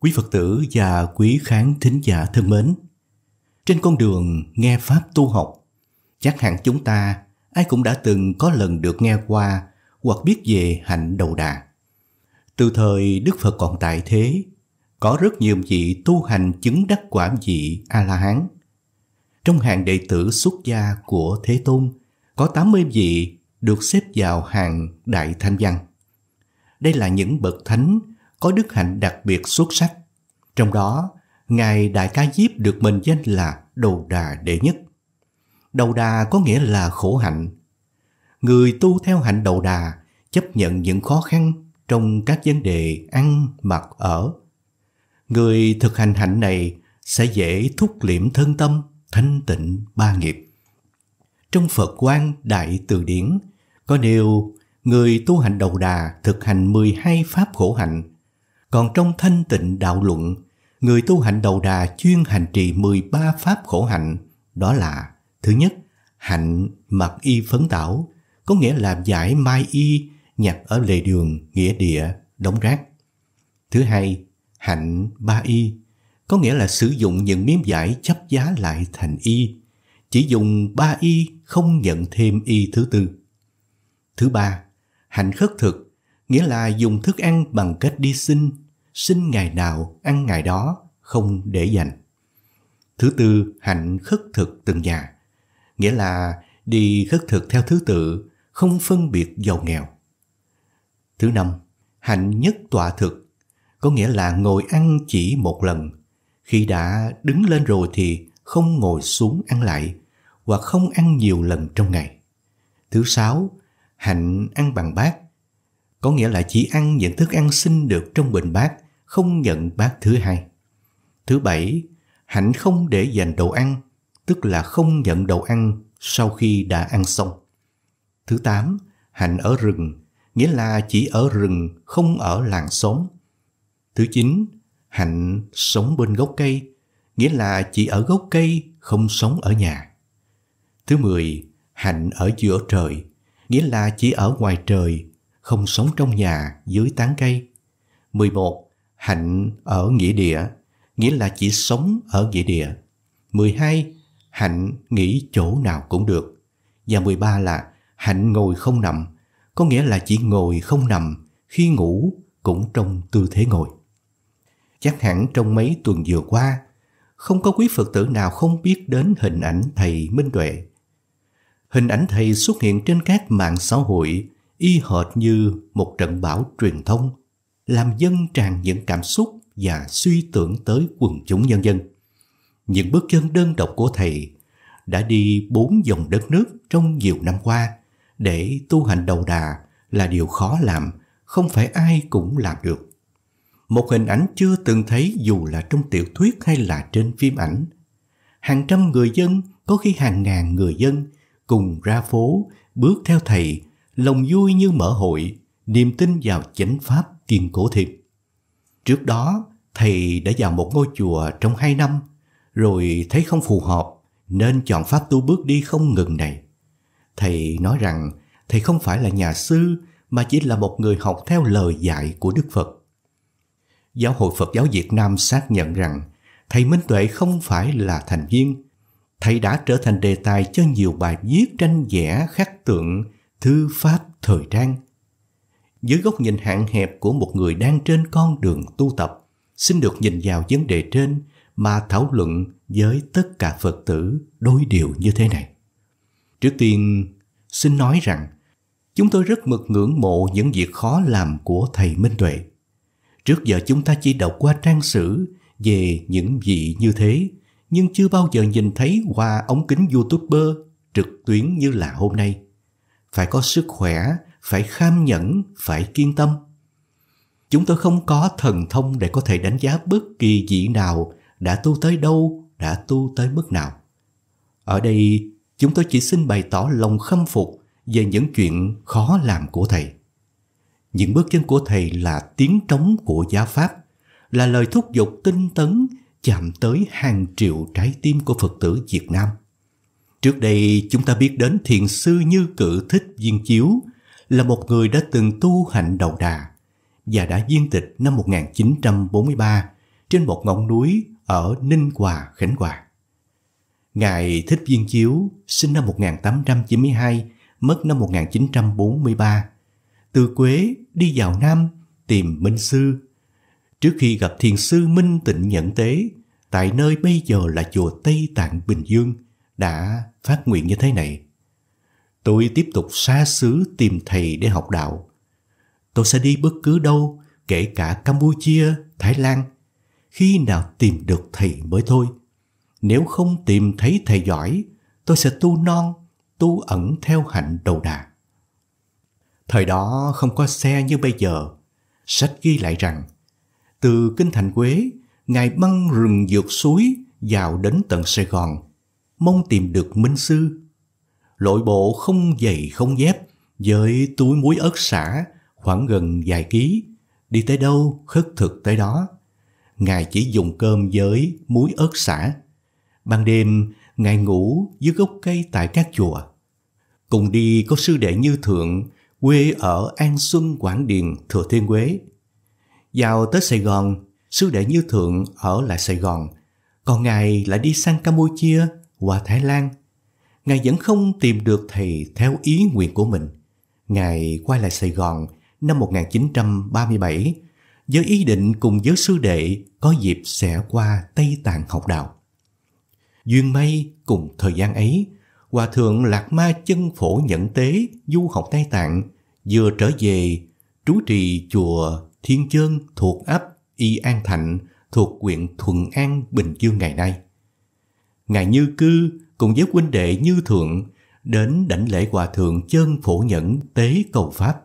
Quý Phật tử và quý khán thính giả thân mến, trên con đường nghe Pháp tu học, chắc hẳn chúng ta ai cũng đã từng có lần được nghe qua hoặc biết về hạnh đầu đà. Từ thời Đức Phật còn tại thế, có rất nhiều vị tu hành chứng đắc quả vị A-la-hán. Trong hàng đệ tử xuất gia của Thế Tôn, có 80 vị được xếp vào hàng Đại Thanh Văn. Đây là những bậc thánh có đức hạnh đặc biệt xuất sắc. Trong đó, Ngài Đại Ca Diếp được mệnh danh là Đầu Đà Đệ Nhất. Đầu đà có nghĩa là khổ hạnh. Người tu theo hạnh đầu đà chấp nhận những khó khăn trong các vấn đề ăn, mặc, ở. Người thực hành hạnh này sẽ dễ thúc liễm thân tâm, thanh tịnh ba nghiệp. Trong Phật quan Đại Từ Điển có nêu người tu hành đầu đà thực hành 12 pháp khổ hạnh còn trong thanh tịnh đạo luận, người tu hành đầu đà chuyên hành trì 13 pháp khổ hạnh, đó là thứ nhất, hạnh mặc y phấn tảo, có nghĩa là giải mai y nhặt ở lề đường, nghĩa địa, đống rác. Thứ hai, hạnh ba y, có nghĩa là sử dụng những miếng giải chấp giá lại thành y, chỉ dùng ba y không nhận thêm y thứ tư. Thứ ba, hạnh khất thực, nghĩa là dùng thức ăn bằng cách đi sinh sinh ngày nào ăn ngày đó, không để dành. Thứ tư, hạnh khất thực từng nhà, nghĩa là đi khất thực theo thứ tự, không phân biệt giàu nghèo. Thứ năm, hạnh nhất tọa thực, có nghĩa là ngồi ăn chỉ một lần. Khi đã đứng lên rồi thì không ngồi xuống ăn lại, và không ăn nhiều lần trong ngày. Thứ sáu, hạnh ăn bằng bát, có nghĩa là chỉ ăn những thức ăn sinh được trong bình bát không nhận bát thứ hai. Thứ bảy, hạnh không để dành đồ ăn, tức là không nhận đồ ăn sau khi đã ăn xong. Thứ tám, hạnh ở rừng, nghĩa là chỉ ở rừng, không ở làng xóm. Thứ chín, hạnh sống bên gốc cây, nghĩa là chỉ ở gốc cây, không sống ở nhà. Thứ mười, hạnh ở giữa trời, nghĩa là chỉ ở ngoài trời, không sống trong nhà dưới tán cây. 11. Hạnh ở nghĩa địa, nghĩa là chỉ sống ở nghĩa địa. 12. Hạnh nghỉ chỗ nào cũng được. Và 13 là hạnh ngồi không nằm, có nghĩa là chỉ ngồi không nằm, khi ngủ cũng trong tư thế ngồi. Chắc hẳn trong mấy tuần vừa qua, không có quý Phật tử nào không biết đến hình ảnh thầy Minh Tuệ. Hình ảnh thầy xuất hiện trên các mạng xã hội y hệt như một trận bão truyền thông làm dân tràn những cảm xúc và suy tưởng tới quần chúng nhân dân. Những bước chân đơn độc của thầy đã đi bốn dòng đất nước trong nhiều năm qua để tu hành đầu đà là điều khó làm, không phải ai cũng làm được. Một hình ảnh chưa từng thấy dù là trong tiểu thuyết hay là trên phim ảnh. Hàng trăm người dân, có khi hàng ngàn người dân cùng ra phố, bước theo thầy, lòng vui như mở hội, niềm tin vào chánh pháp Kiên cố Thiệp. Trước đó, thầy đã vào một ngôi chùa trong hai năm, rồi thấy không phù hợp nên chọn pháp tu bước đi không ngừng này. Thầy nói rằng thầy không phải là nhà sư mà chỉ là một người học theo lời dạy của Đức Phật. Giáo hội Phật giáo Việt Nam xác nhận rằng thầy Minh Tuệ không phải là thành viên. Thầy đã trở thành đề tài cho nhiều bài viết tranh vẽ khắc tượng, thư pháp thời trang dưới góc nhìn hạn hẹp của một người đang trên con đường tu tập, xin được nhìn vào vấn đề trên mà thảo luận với tất cả Phật tử đôi điều như thế này. Trước tiên, xin nói rằng chúng tôi rất mực ngưỡng mộ những việc khó làm của thầy Minh Tuệ. Trước giờ chúng ta chỉ đọc qua trang sử về những vị như thế, nhưng chưa bao giờ nhìn thấy qua ống kính YouTuber trực tuyến như là hôm nay. Phải có sức khỏe phải kham nhẫn, phải kiên tâm. Chúng tôi không có thần thông để có thể đánh giá bất kỳ vị nào đã tu tới đâu, đã tu tới mức nào. Ở đây, chúng tôi chỉ xin bày tỏ lòng khâm phục về những chuyện khó làm của Thầy. Những bước chân của Thầy là tiếng trống của gia Pháp, là lời thúc giục tinh tấn chạm tới hàng triệu trái tim của Phật tử Việt Nam. Trước đây chúng ta biết đến thiền sư Như cử Thích Viên Chiếu – là một người đã từng tu hành đầu đà và đã viên tịch năm 1943 trên một ngọn núi ở Ninh Hòa, Khánh Hòa. Ngài Thích Viên Chiếu sinh năm 1892, mất năm 1943. Từ Quế đi vào Nam tìm Minh Sư. Trước khi gặp Thiền Sư Minh Tịnh Nhẫn Tế, tại nơi bây giờ là chùa Tây Tạng Bình Dương, đã phát nguyện như thế này. Tôi tiếp tục xa xứ tìm thầy để học đạo. Tôi sẽ đi bất cứ đâu, kể cả Campuchia, Thái Lan. Khi nào tìm được thầy mới thôi. Nếu không tìm thấy thầy giỏi, tôi sẽ tu non, tu ẩn theo hạnh đầu đà. Thời đó không có xe như bây giờ. Sách ghi lại rằng, từ Kinh Thành Quế, Ngài băng rừng dược suối vào đến tận Sài Gòn, mong tìm được Minh Sư lội bộ không giày không dép, với túi muối ớt xả khoảng gần vài ký, đi tới đâu khất thực tới đó. Ngài chỉ dùng cơm với muối ớt xả. Ban đêm, Ngài ngủ dưới gốc cây tại các chùa. Cùng đi có sư đệ Như Thượng, quê ở An Xuân, Quảng Điền, Thừa Thiên Huế. Vào tới Sài Gòn, sư đệ Như Thượng ở lại Sài Gòn, còn Ngài lại đi sang Campuchia, qua Thái Lan, Ngài vẫn không tìm được thầy theo ý nguyện của mình. Ngài quay lại Sài Gòn năm 1937 với ý định cùng với sư đệ có dịp sẽ qua Tây Tạng học đạo. Duyên may cùng thời gian ấy, Hòa Thượng Lạc Ma Chân Phổ Nhẫn Tế du học Tây Tạng vừa trở về trú trì chùa Thiên Chơn thuộc ấp Y An Thạnh thuộc huyện Thuận An, Bình Dương ngày nay. Ngài Như Cư cùng với huynh đệ Như Thượng đến đảnh lễ Hòa Thượng chân Phổ Nhẫn Tế Cầu Pháp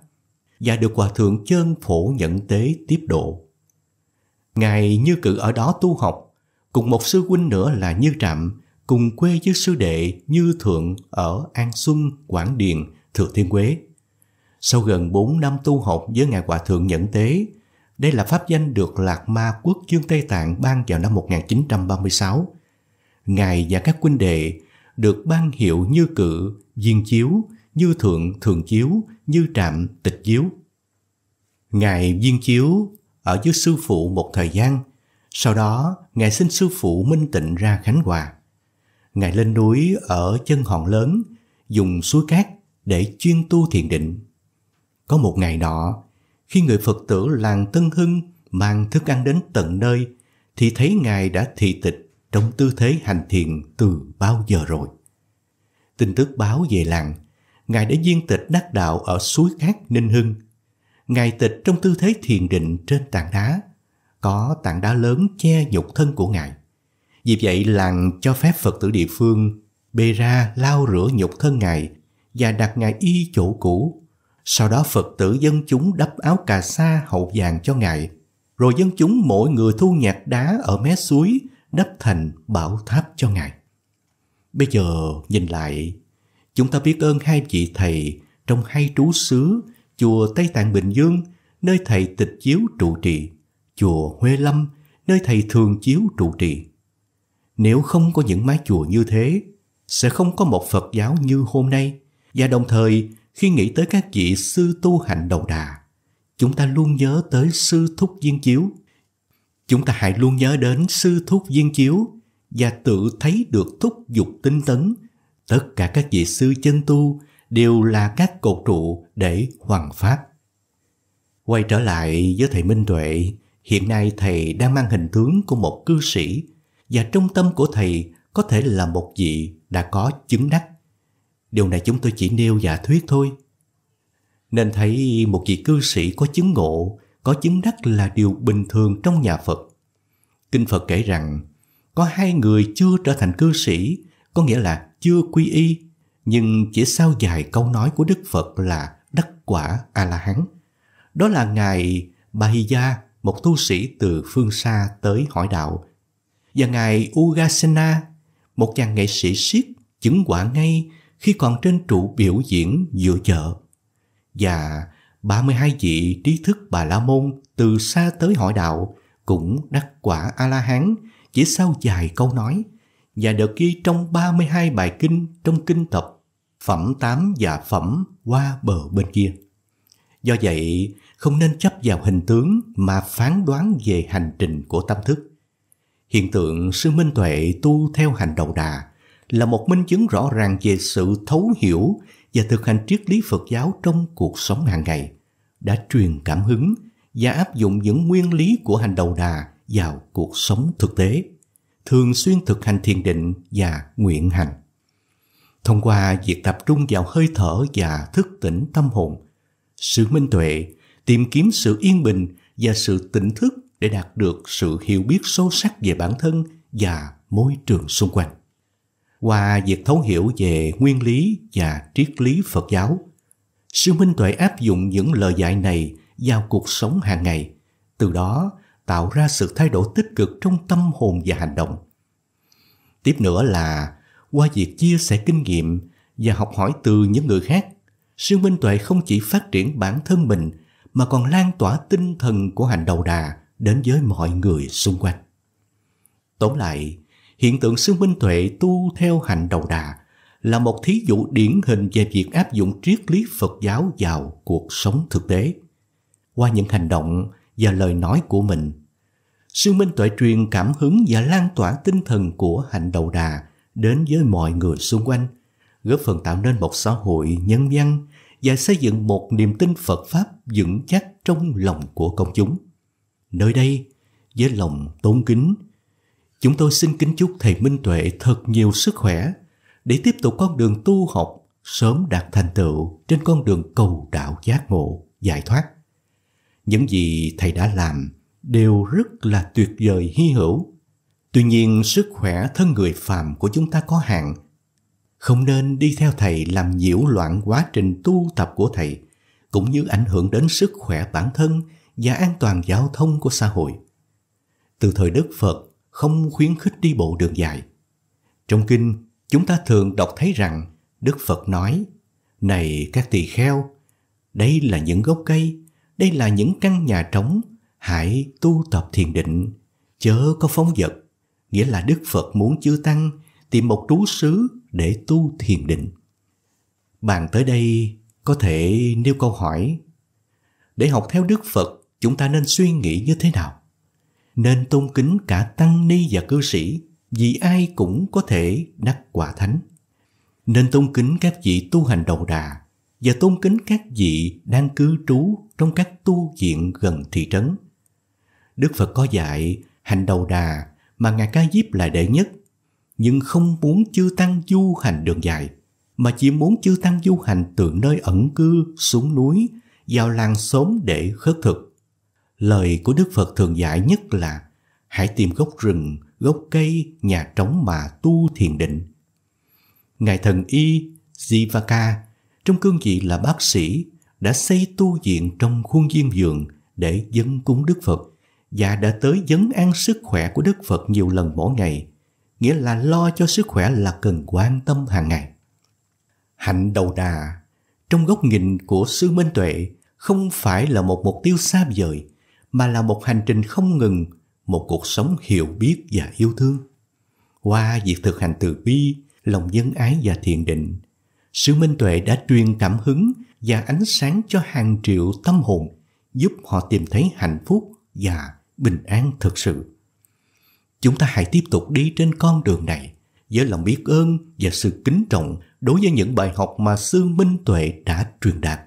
và được Hòa Thượng chân Phổ Nhẫn Tế tiếp độ. Ngài Như Cự ở đó tu học, cùng một sư huynh nữa là Như Trạm, cùng quê với sư đệ Như Thượng ở An Xuân, Quảng Điền, Thừa Thiên Huế. Sau gần 4 năm tu học với Ngài Hòa Thượng Nhẫn Tế, đây là pháp danh được Lạc Ma Quốc Dương Tây Tạng ban vào năm 1936 Ngài và các huynh đệ được ban hiệu như cự, diên chiếu, như thượng thường chiếu, như trạm tịch chiếu. Ngài diên chiếu ở dưới sư phụ một thời gian, sau đó Ngài xin sư phụ minh tịnh ra Khánh Hòa. Ngài lên núi ở chân hòn lớn, dùng suối cát để chuyên tu thiền định. Có một ngày nọ, khi người Phật tử làng Tân Hưng mang thức ăn đến tận nơi, thì thấy Ngài đã thị tịch trong tư thế hành thiền từ bao giờ rồi. Tin tức báo về làng, Ngài đã viên tịch đắc đạo ở suối cát Ninh Hưng. Ngài tịch trong tư thế thiền định trên tảng đá, có tảng đá lớn che nhục thân của Ngài. Vì vậy làng cho phép Phật tử địa phương bê ra lau rửa nhục thân Ngài và đặt Ngài y chỗ cũ. Sau đó Phật tử dân chúng đắp áo cà sa hậu vàng cho Ngài. Rồi dân chúng mỗi người thu nhặt đá ở mé suối đắp thành bảo tháp cho ngài. Bây giờ nhìn lại, chúng ta biết ơn hai vị thầy trong hai trú xứ chùa Tây Tạng Bình Dương nơi thầy tịch chiếu trụ trì, chùa Huê Lâm nơi thầy thường chiếu trụ trì. Nếu không có những mái chùa như thế, sẽ không có một Phật giáo như hôm nay và đồng thời khi nghĩ tới các vị sư tu hành đầu đà, chúng ta luôn nhớ tới sư Thúc Viên Chiếu chúng ta hãy luôn nhớ đến sư thúc viên chiếu và tự thấy được thúc dục tinh tấn. Tất cả các vị sư chân tu đều là các cột trụ để hoàn pháp. Quay trở lại với thầy Minh Tuệ, hiện nay thầy đang mang hình tướng của một cư sĩ và trong tâm của thầy có thể là một vị đã có chứng đắc. Điều này chúng tôi chỉ nêu giả thuyết thôi. Nên thấy một vị cư sĩ có chứng ngộ có chứng đắc là điều bình thường trong nhà Phật. Kinh Phật kể rằng, có hai người chưa trở thành cư sĩ, có nghĩa là chưa quy y, nhưng chỉ sau vài câu nói của Đức Phật là đắc quả A-la-hán. Đó là Ngài Bahiya, một tu sĩ từ phương xa tới hỏi đạo, và Ngài Ugasena, một chàng nghệ sĩ siết chứng quả ngay khi còn trên trụ biểu diễn giữa chợ. Và 32 vị trí thức Bà La Môn từ xa tới hỏi đạo cũng đắc quả A-la-hán chỉ sau vài câu nói và được ghi trong 32 bài kinh trong kinh tập phẩm 8 và phẩm qua bờ bên kia. Do vậy, không nên chấp vào hình tướng mà phán đoán về hành trình của tâm thức. Hiện tượng sư minh tuệ tu theo hành đầu đà là một minh chứng rõ ràng về sự thấu hiểu và thực hành triết lý Phật giáo trong cuộc sống hàng ngày đã truyền cảm hứng và áp dụng những nguyên lý của hành đầu đà vào cuộc sống thực tế, thường xuyên thực hành thiền định và nguyện hành. Thông qua việc tập trung vào hơi thở và thức tỉnh tâm hồn, sự minh tuệ, tìm kiếm sự yên bình và sự tỉnh thức để đạt được sự hiểu biết sâu sắc về bản thân và môi trường xung quanh qua việc thấu hiểu về nguyên lý và triết lý Phật giáo. Sư Minh Tuệ áp dụng những lời dạy này vào cuộc sống hàng ngày, từ đó tạo ra sự thay đổi tích cực trong tâm hồn và hành động. Tiếp nữa là qua việc chia sẻ kinh nghiệm và học hỏi từ những người khác, Sư Minh Tuệ không chỉ phát triển bản thân mình mà còn lan tỏa tinh thần của hành đầu đà đến với mọi người xung quanh. Tóm lại, hiện tượng sư Minh tuệ tu theo hành đầu đà là một thí dụ điển hình về việc áp dụng triết lý Phật giáo vào cuộc sống thực tế. Qua những hành động và lời nói của mình, sư minh tuệ truyền cảm hứng và lan tỏa tinh thần của hành đầu đà đến với mọi người xung quanh, góp phần tạo nên một xã hội nhân văn và xây dựng một niềm tin Phật Pháp vững chắc trong lòng của công chúng. Nơi đây, với lòng tôn kính, Chúng tôi xin kính chúc Thầy Minh Tuệ thật nhiều sức khỏe để tiếp tục con đường tu học sớm đạt thành tựu trên con đường cầu đạo giác ngộ, giải thoát. Những gì Thầy đã làm đều rất là tuyệt vời hy hữu. Tuy nhiên sức khỏe thân người phàm của chúng ta có hạn. Không nên đi theo Thầy làm nhiễu loạn quá trình tu tập của Thầy cũng như ảnh hưởng đến sức khỏe bản thân và an toàn giao thông của xã hội. Từ thời Đức Phật, không khuyến khích đi bộ đường dài. Trong kinh, chúng ta thường đọc thấy rằng Đức Phật nói, Này các tỳ kheo, đây là những gốc cây, đây là những căn nhà trống, hãy tu tập thiền định, chớ có phóng vật. Nghĩa là Đức Phật muốn chư Tăng tìm một trú xứ để tu thiền định. bạn tới đây có thể nêu câu hỏi, để học theo Đức Phật chúng ta nên suy nghĩ như thế nào? nên tôn kính cả tăng ni và cư sĩ vì ai cũng có thể đắc quả thánh. Nên tôn kính các vị tu hành đầu đà và tôn kính các vị đang cư trú trong các tu viện gần thị trấn. Đức Phật có dạy hành đầu đà mà Ngài Ca Diếp là đệ nhất, nhưng không muốn chư Tăng du hành đường dài, mà chỉ muốn chư Tăng du hành từ nơi ẩn cư xuống núi, vào làng xóm để khất thực lời của Đức Phật thường dạy nhất là hãy tìm gốc rừng, gốc cây, nhà trống mà tu thiền định. Ngài thần y Jivaka trong cương vị là bác sĩ đã xây tu viện trong khuôn viên vườn để dâng cúng Đức Phật và đã tới dấn an sức khỏe của Đức Phật nhiều lần mỗi ngày, nghĩa là lo cho sức khỏe là cần quan tâm hàng ngày. Hạnh đầu đà, trong góc nhìn của sư Minh Tuệ, không phải là một mục tiêu xa vời, mà là một hành trình không ngừng, một cuộc sống hiểu biết và yêu thương. Qua việc thực hành từ bi, lòng dân ái và thiền định, sự minh tuệ đã truyền cảm hứng và ánh sáng cho hàng triệu tâm hồn, giúp họ tìm thấy hạnh phúc và bình an thực sự. Chúng ta hãy tiếp tục đi trên con đường này với lòng biết ơn và sự kính trọng đối với những bài học mà sư Minh Tuệ đã truyền đạt.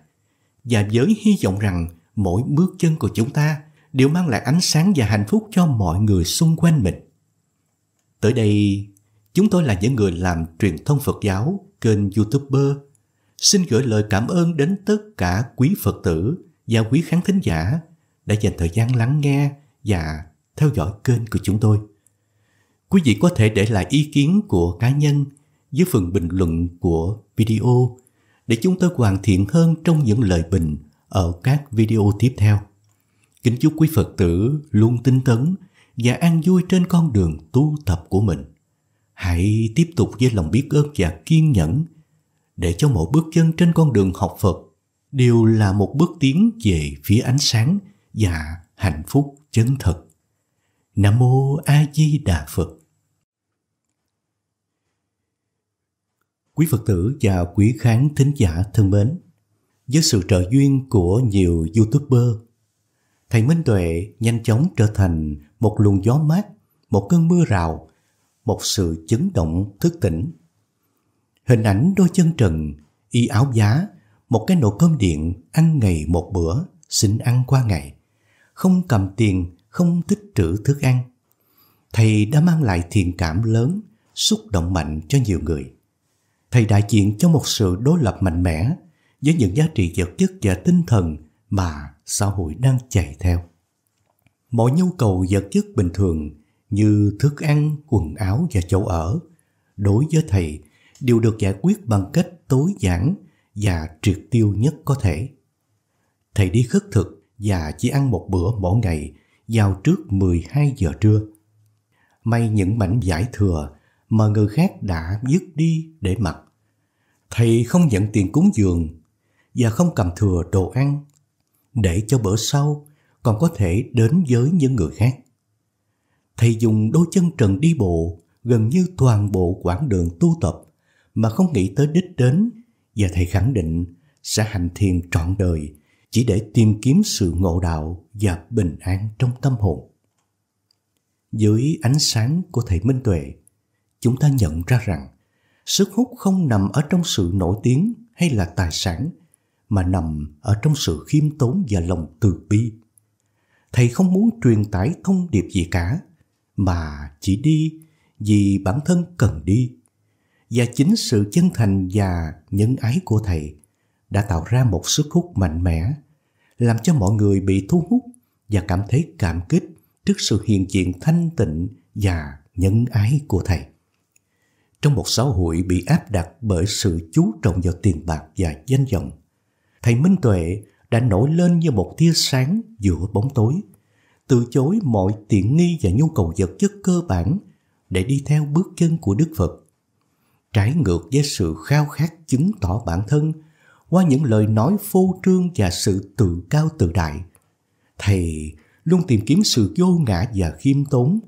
Và với hy vọng rằng mỗi bước chân của chúng ta đều mang lại ánh sáng và hạnh phúc cho mọi người xung quanh mình. Tới đây, chúng tôi là những người làm truyền thông Phật giáo, kênh YouTuber, xin gửi lời cảm ơn đến tất cả quý Phật tử và quý khán thính giả đã dành thời gian lắng nghe và theo dõi kênh của chúng tôi. Quý vị có thể để lại ý kiến của cá nhân dưới phần bình luận của video để chúng tôi hoàn thiện hơn trong những lời bình ở các video tiếp theo. Kính chúc quý Phật tử luôn tinh tấn và an vui trên con đường tu tập của mình. Hãy tiếp tục với lòng biết ơn và kiên nhẫn để cho mỗi bước chân trên con đường học Phật đều là một bước tiến về phía ánh sáng và hạnh phúc chân thật. Nam mô A Di Đà Phật. Quý Phật tử và quý khán thính giả thân mến, với sự trợ duyên của nhiều YouTuber thầy Minh Tuệ nhanh chóng trở thành một luồng gió mát, một cơn mưa rào, một sự chấn động thức tỉnh. Hình ảnh đôi chân trần, y áo giá, một cái nồi cơm điện ăn ngày một bữa, xin ăn qua ngày. Không cầm tiền, không tích trữ thức ăn. Thầy đã mang lại thiện cảm lớn, xúc động mạnh cho nhiều người. Thầy đại diện cho một sự đối lập mạnh mẽ với những giá trị vật chất và tinh thần mà xã hội đang chạy theo. Mọi nhu cầu vật chất bình thường như thức ăn, quần áo và chỗ ở đối với thầy đều được giải quyết bằng cách tối giản và triệt tiêu nhất có thể. Thầy đi khất thực và chỉ ăn một bữa mỗi ngày vào trước 12 giờ trưa. May những mảnh giải thừa mà người khác đã dứt đi để mặc. Thầy không nhận tiền cúng dường và không cầm thừa đồ ăn để cho bữa sau còn có thể đến với những người khác. Thầy dùng đôi chân trần đi bộ gần như toàn bộ quãng đường tu tập mà không nghĩ tới đích đến và thầy khẳng định sẽ hành thiền trọn đời chỉ để tìm kiếm sự ngộ đạo và bình an trong tâm hồn. Dưới ánh sáng của thầy Minh Tuệ, chúng ta nhận ra rằng sức hút không nằm ở trong sự nổi tiếng hay là tài sản – mà nằm ở trong sự khiêm tốn và lòng từ bi. Thầy không muốn truyền tải thông điệp gì cả, mà chỉ đi vì bản thân cần đi. Và chính sự chân thành và nhân ái của thầy đã tạo ra một sức hút mạnh mẽ, làm cho mọi người bị thu hút và cảm thấy cảm kích trước sự hiện diện thanh tịnh và nhân ái của thầy. Trong một xã hội bị áp đặt bởi sự chú trọng vào tiền bạc và danh vọng, Thầy Minh Tuệ đã nổi lên như một tia sáng giữa bóng tối, từ chối mọi tiện nghi và nhu cầu vật chất cơ bản để đi theo bước chân của Đức Phật. Trái ngược với sự khao khát chứng tỏ bản thân qua những lời nói phô trương và sự tự cao tự đại, thầy luôn tìm kiếm sự vô ngã và khiêm tốn,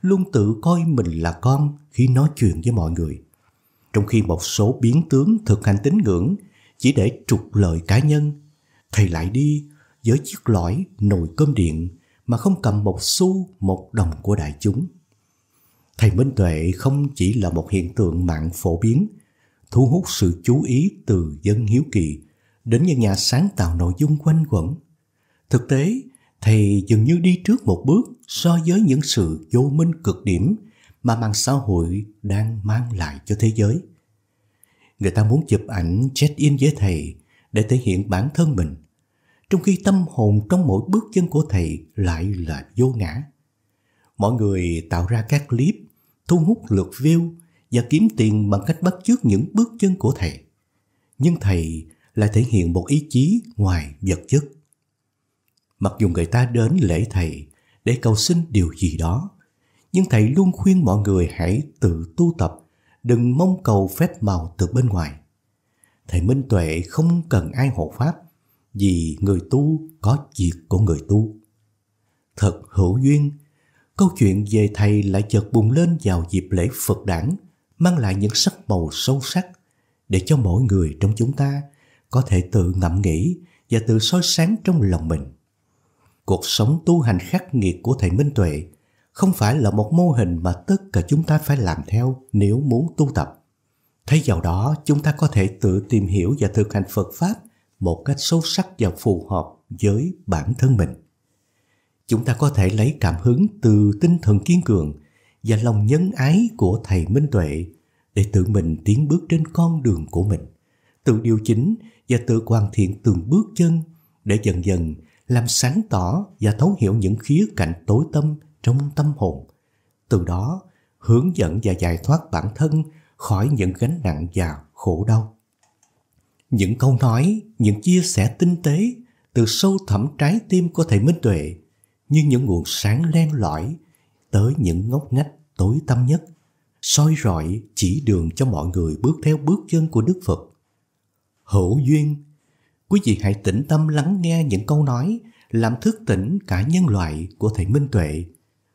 luôn tự coi mình là con khi nói chuyện với mọi người. Trong khi một số biến tướng thực hành tín ngưỡng – chỉ để trục lợi cá nhân. Thầy lại đi với chiếc lõi nồi cơm điện mà không cầm một xu một đồng của đại chúng. Thầy Minh Tuệ không chỉ là một hiện tượng mạng phổ biến, thu hút sự chú ý từ dân hiếu kỳ đến những nhà sáng tạo nội dung quanh quẩn. Thực tế, thầy dường như đi trước một bước so với những sự vô minh cực điểm mà mạng xã hội đang mang lại cho thế giới người ta muốn chụp ảnh check-in với thầy để thể hiện bản thân mình, trong khi tâm hồn trong mỗi bước chân của thầy lại là vô ngã. Mọi người tạo ra các clip thu hút lượt view và kiếm tiền bằng cách bắt chước những bước chân của thầy. Nhưng thầy lại thể hiện một ý chí ngoài vật chất. Mặc dù người ta đến lễ thầy để cầu xin điều gì đó, nhưng thầy luôn khuyên mọi người hãy tự tu tập đừng mong cầu phép màu từ bên ngoài. Thầy Minh Tuệ không cần ai hộ pháp, vì người tu có việc của người tu. Thật hữu duyên, câu chuyện về thầy lại chợt bùng lên vào dịp lễ Phật đản, mang lại những sắc màu sâu sắc để cho mỗi người trong chúng ta có thể tự ngẫm nghĩ và tự soi sáng trong lòng mình. Cuộc sống tu hành khắc nghiệt của thầy Minh Tuệ không phải là một mô hình mà tất cả chúng ta phải làm theo nếu muốn tu tập. Thay vào đó, chúng ta có thể tự tìm hiểu và thực hành Phật Pháp một cách sâu sắc và phù hợp với bản thân mình. Chúng ta có thể lấy cảm hứng từ tinh thần kiên cường và lòng nhân ái của Thầy Minh Tuệ để tự mình tiến bước trên con đường của mình, tự điều chỉnh và tự hoàn thiện từng bước chân để dần dần làm sáng tỏ và thấu hiểu những khía cạnh tối tâm trong tâm hồn, từ đó hướng dẫn và giải thoát bản thân khỏi những gánh nặng và khổ đau. Những câu nói, những chia sẻ tinh tế từ sâu thẳm trái tim của thầy Minh Tuệ như những nguồn sáng len lỏi tới những ngóc ngách tối tăm nhất, soi rọi chỉ đường cho mọi người bước theo bước chân của Đức Phật. Hữu duyên, quý vị hãy tĩnh tâm lắng nghe những câu nói làm thức tỉnh cả nhân loại của thầy Minh Tuệ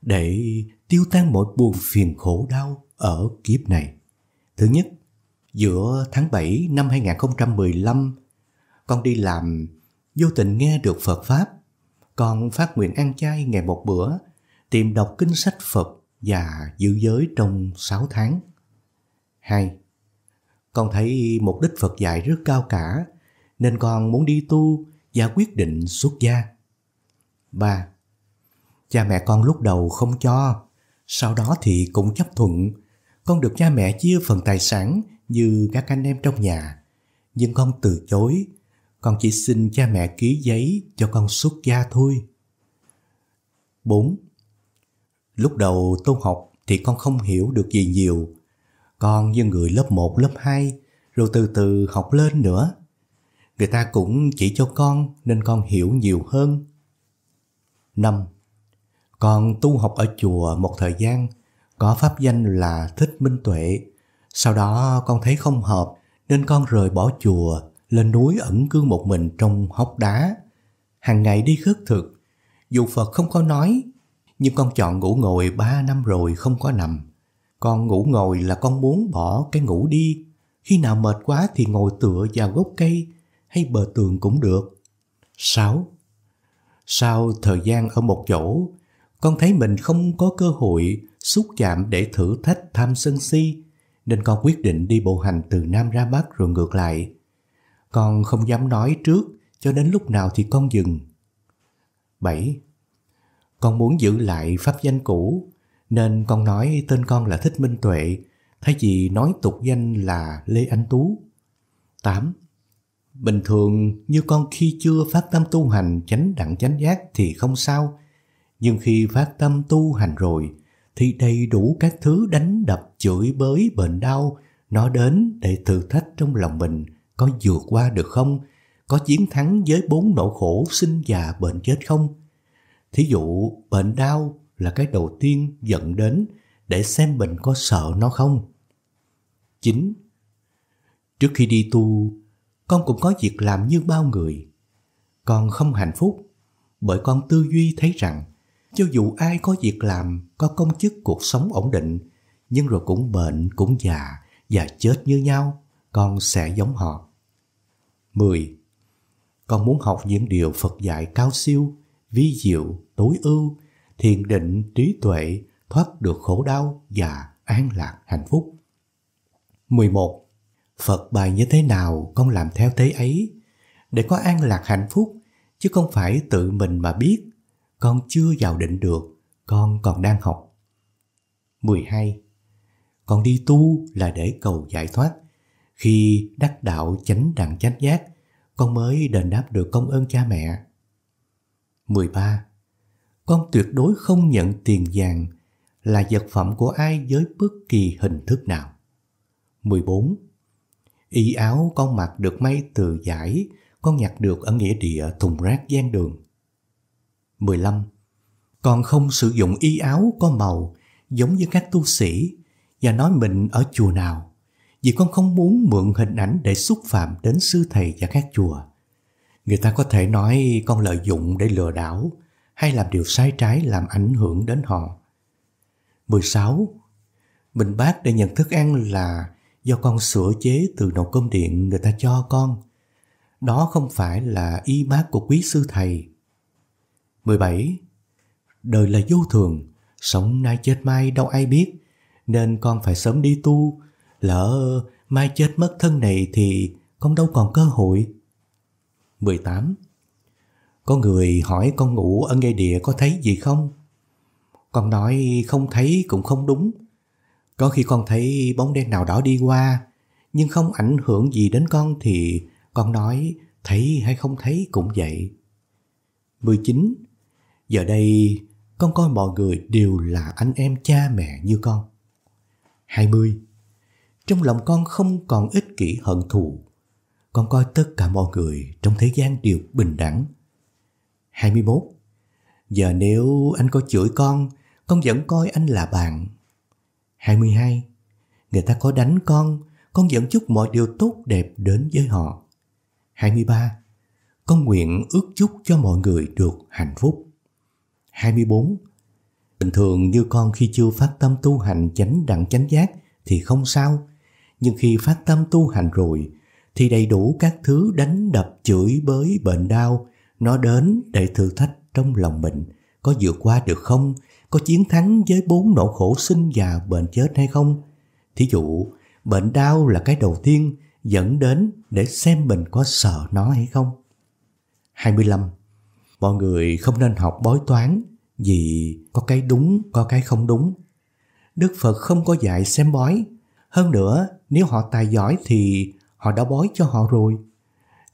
để tiêu tan mọi buồn phiền khổ đau ở kiếp này. Thứ nhất, giữa tháng 7 năm 2015, con đi làm, vô tình nghe được Phật Pháp. Con phát nguyện ăn chay ngày một bữa, tìm đọc kinh sách Phật và giữ giới trong 6 tháng. 2. Con thấy mục đích Phật dạy rất cao cả, nên con muốn đi tu và quyết định xuất gia. 3. Cha mẹ con lúc đầu không cho, sau đó thì cũng chấp thuận. Con được cha mẹ chia phần tài sản như các anh em trong nhà. Nhưng con từ chối, con chỉ xin cha mẹ ký giấy cho con xuất gia thôi. 4. Lúc đầu tôn học thì con không hiểu được gì nhiều. Con như người lớp 1, lớp 2, rồi từ từ học lên nữa. Người ta cũng chỉ cho con nên con hiểu nhiều hơn. 5 con tu học ở chùa một thời gian, có pháp danh là Thích Minh Tuệ. Sau đó con thấy không hợp nên con rời bỏ chùa, lên núi ẩn cư một mình trong hốc đá. Hàng ngày đi khất thực, dù Phật không có nói, nhưng con chọn ngủ ngồi ba năm rồi không có nằm. Con ngủ ngồi là con muốn bỏ cái ngủ đi, khi nào mệt quá thì ngồi tựa vào gốc cây hay bờ tường cũng được. 6. Sau thời gian ở một chỗ, con thấy mình không có cơ hội xúc chạm để thử thách tham sân si, nên con quyết định đi bộ hành từ Nam ra Bắc rồi ngược lại. Con không dám nói trước cho đến lúc nào thì con dừng. 7. Con muốn giữ lại pháp danh cũ, nên con nói tên con là Thích Minh Tuệ, thay vì nói tục danh là Lê Anh Tú. 8. Bình thường như con khi chưa phát tâm tu hành chánh đặng chánh giác thì không sao, nhưng khi phát tâm tu hành rồi thì đầy đủ các thứ đánh đập chửi bới bệnh đau nó đến để thử thách trong lòng mình có vượt qua được không có chiến thắng với bốn nỗi khổ sinh già bệnh chết không thí dụ bệnh đau là cái đầu tiên dẫn đến để xem mình có sợ nó không chín trước khi đi tu con cũng có việc làm như bao người con không hạnh phúc bởi con tư duy thấy rằng cho dù ai có việc làm, có công chức cuộc sống ổn định, nhưng rồi cũng bệnh, cũng già và chết như nhau, con sẽ giống họ. 10. Con muốn học những điều Phật dạy cao siêu, vi diệu, tối ưu, thiền định, trí tuệ, thoát được khổ đau và an lạc hạnh phúc. 11. Phật bài như thế nào con làm theo thế ấy để có an lạc hạnh phúc chứ không phải tự mình mà biết con chưa vào định được, con còn đang học. 12. Con đi tu là để cầu giải thoát. Khi đắc đạo chánh đẳng chánh giác, con mới đền đáp được công ơn cha mẹ. 13. Con tuyệt đối không nhận tiền vàng là vật phẩm của ai với bất kỳ hình thức nào. 14. Y áo con mặc được may từ giải, con nhặt được ở nghĩa địa thùng rác gian đường. 15. Còn không sử dụng y áo có màu giống như các tu sĩ và nói mình ở chùa nào vì con không muốn mượn hình ảnh để xúc phạm đến sư thầy và các chùa. Người ta có thể nói con lợi dụng để lừa đảo hay làm điều sai trái làm ảnh hưởng đến họ. 16. Bình bát để nhận thức ăn là do con sửa chế từ nồi cơm điện người ta cho con. Đó không phải là y bát của quý sư thầy 17. Đời là vô thường, sống nay chết mai đâu ai biết, nên con phải sớm đi tu, lỡ mai chết mất thân này thì con đâu còn cơ hội. 18. Có người hỏi con ngủ ở ngay địa có thấy gì không? Con nói không thấy cũng không đúng. Có khi con thấy bóng đen nào đó đi qua, nhưng không ảnh hưởng gì đến con thì con nói thấy hay không thấy cũng vậy. 19. Giờ đây con coi mọi người đều là anh em cha mẹ như con. 20. Trong lòng con không còn ích kỷ hận thù. Con coi tất cả mọi người trong thế gian đều bình đẳng. 21. Giờ nếu anh có chửi con, con vẫn coi anh là bạn. 22. Người ta có đánh con, con vẫn chúc mọi điều tốt đẹp đến với họ. 23. Con nguyện ước chúc cho mọi người được hạnh phúc. 24 Bình thường như con khi chưa phát tâm tu hành chánh đặng chánh giác thì không sao, nhưng khi phát tâm tu hành rồi thì đầy đủ các thứ đánh đập chửi bới bệnh đau nó đến để thử thách trong lòng mình có vượt qua được không, có chiến thắng với bốn nỗi khổ sinh và bệnh chết hay không. Thí dụ, bệnh đau là cái đầu tiên dẫn đến để xem mình có sợ nó hay không. 25 mọi người không nên học bói toán vì có cái đúng có cái không đúng đức phật không có dạy xem bói hơn nữa nếu họ tài giỏi thì họ đã bói cho họ rồi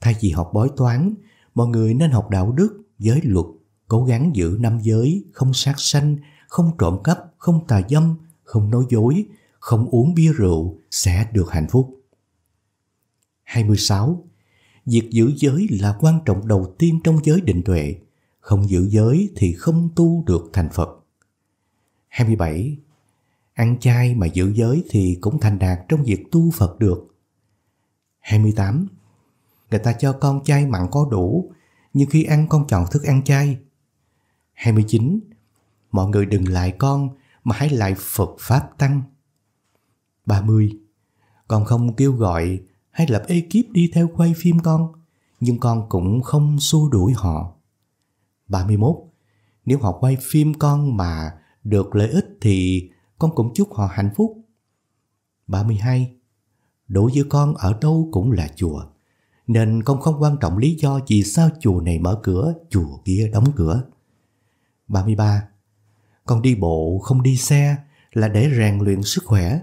thay vì học bói toán mọi người nên học đạo đức giới luật cố gắng giữ năm giới không sát sanh không trộm cắp không tà dâm không nói dối không uống bia rượu sẽ được hạnh phúc 26 việc giữ giới là quan trọng đầu tiên trong giới định tuệ, không giữ giới thì không tu được thành Phật. 27. Ăn chay mà giữ giới thì cũng thành đạt trong việc tu Phật được. 28. Người ta cho con chay mặn có đủ, nhưng khi ăn con chọn thức ăn chay. 29. Mọi người đừng lại con mà hãy lại Phật Pháp Tăng. 30. Con không kêu gọi hay lập ekip đi theo quay phim con, nhưng con cũng không xua đuổi họ. 31. Nếu họ quay phim con mà được lợi ích thì con cũng chúc họ hạnh phúc. 32. Đối với con ở đâu cũng là chùa, nên con không quan trọng lý do vì sao chùa này mở cửa, chùa kia đóng cửa. 33. Con đi bộ không đi xe là để rèn luyện sức khỏe.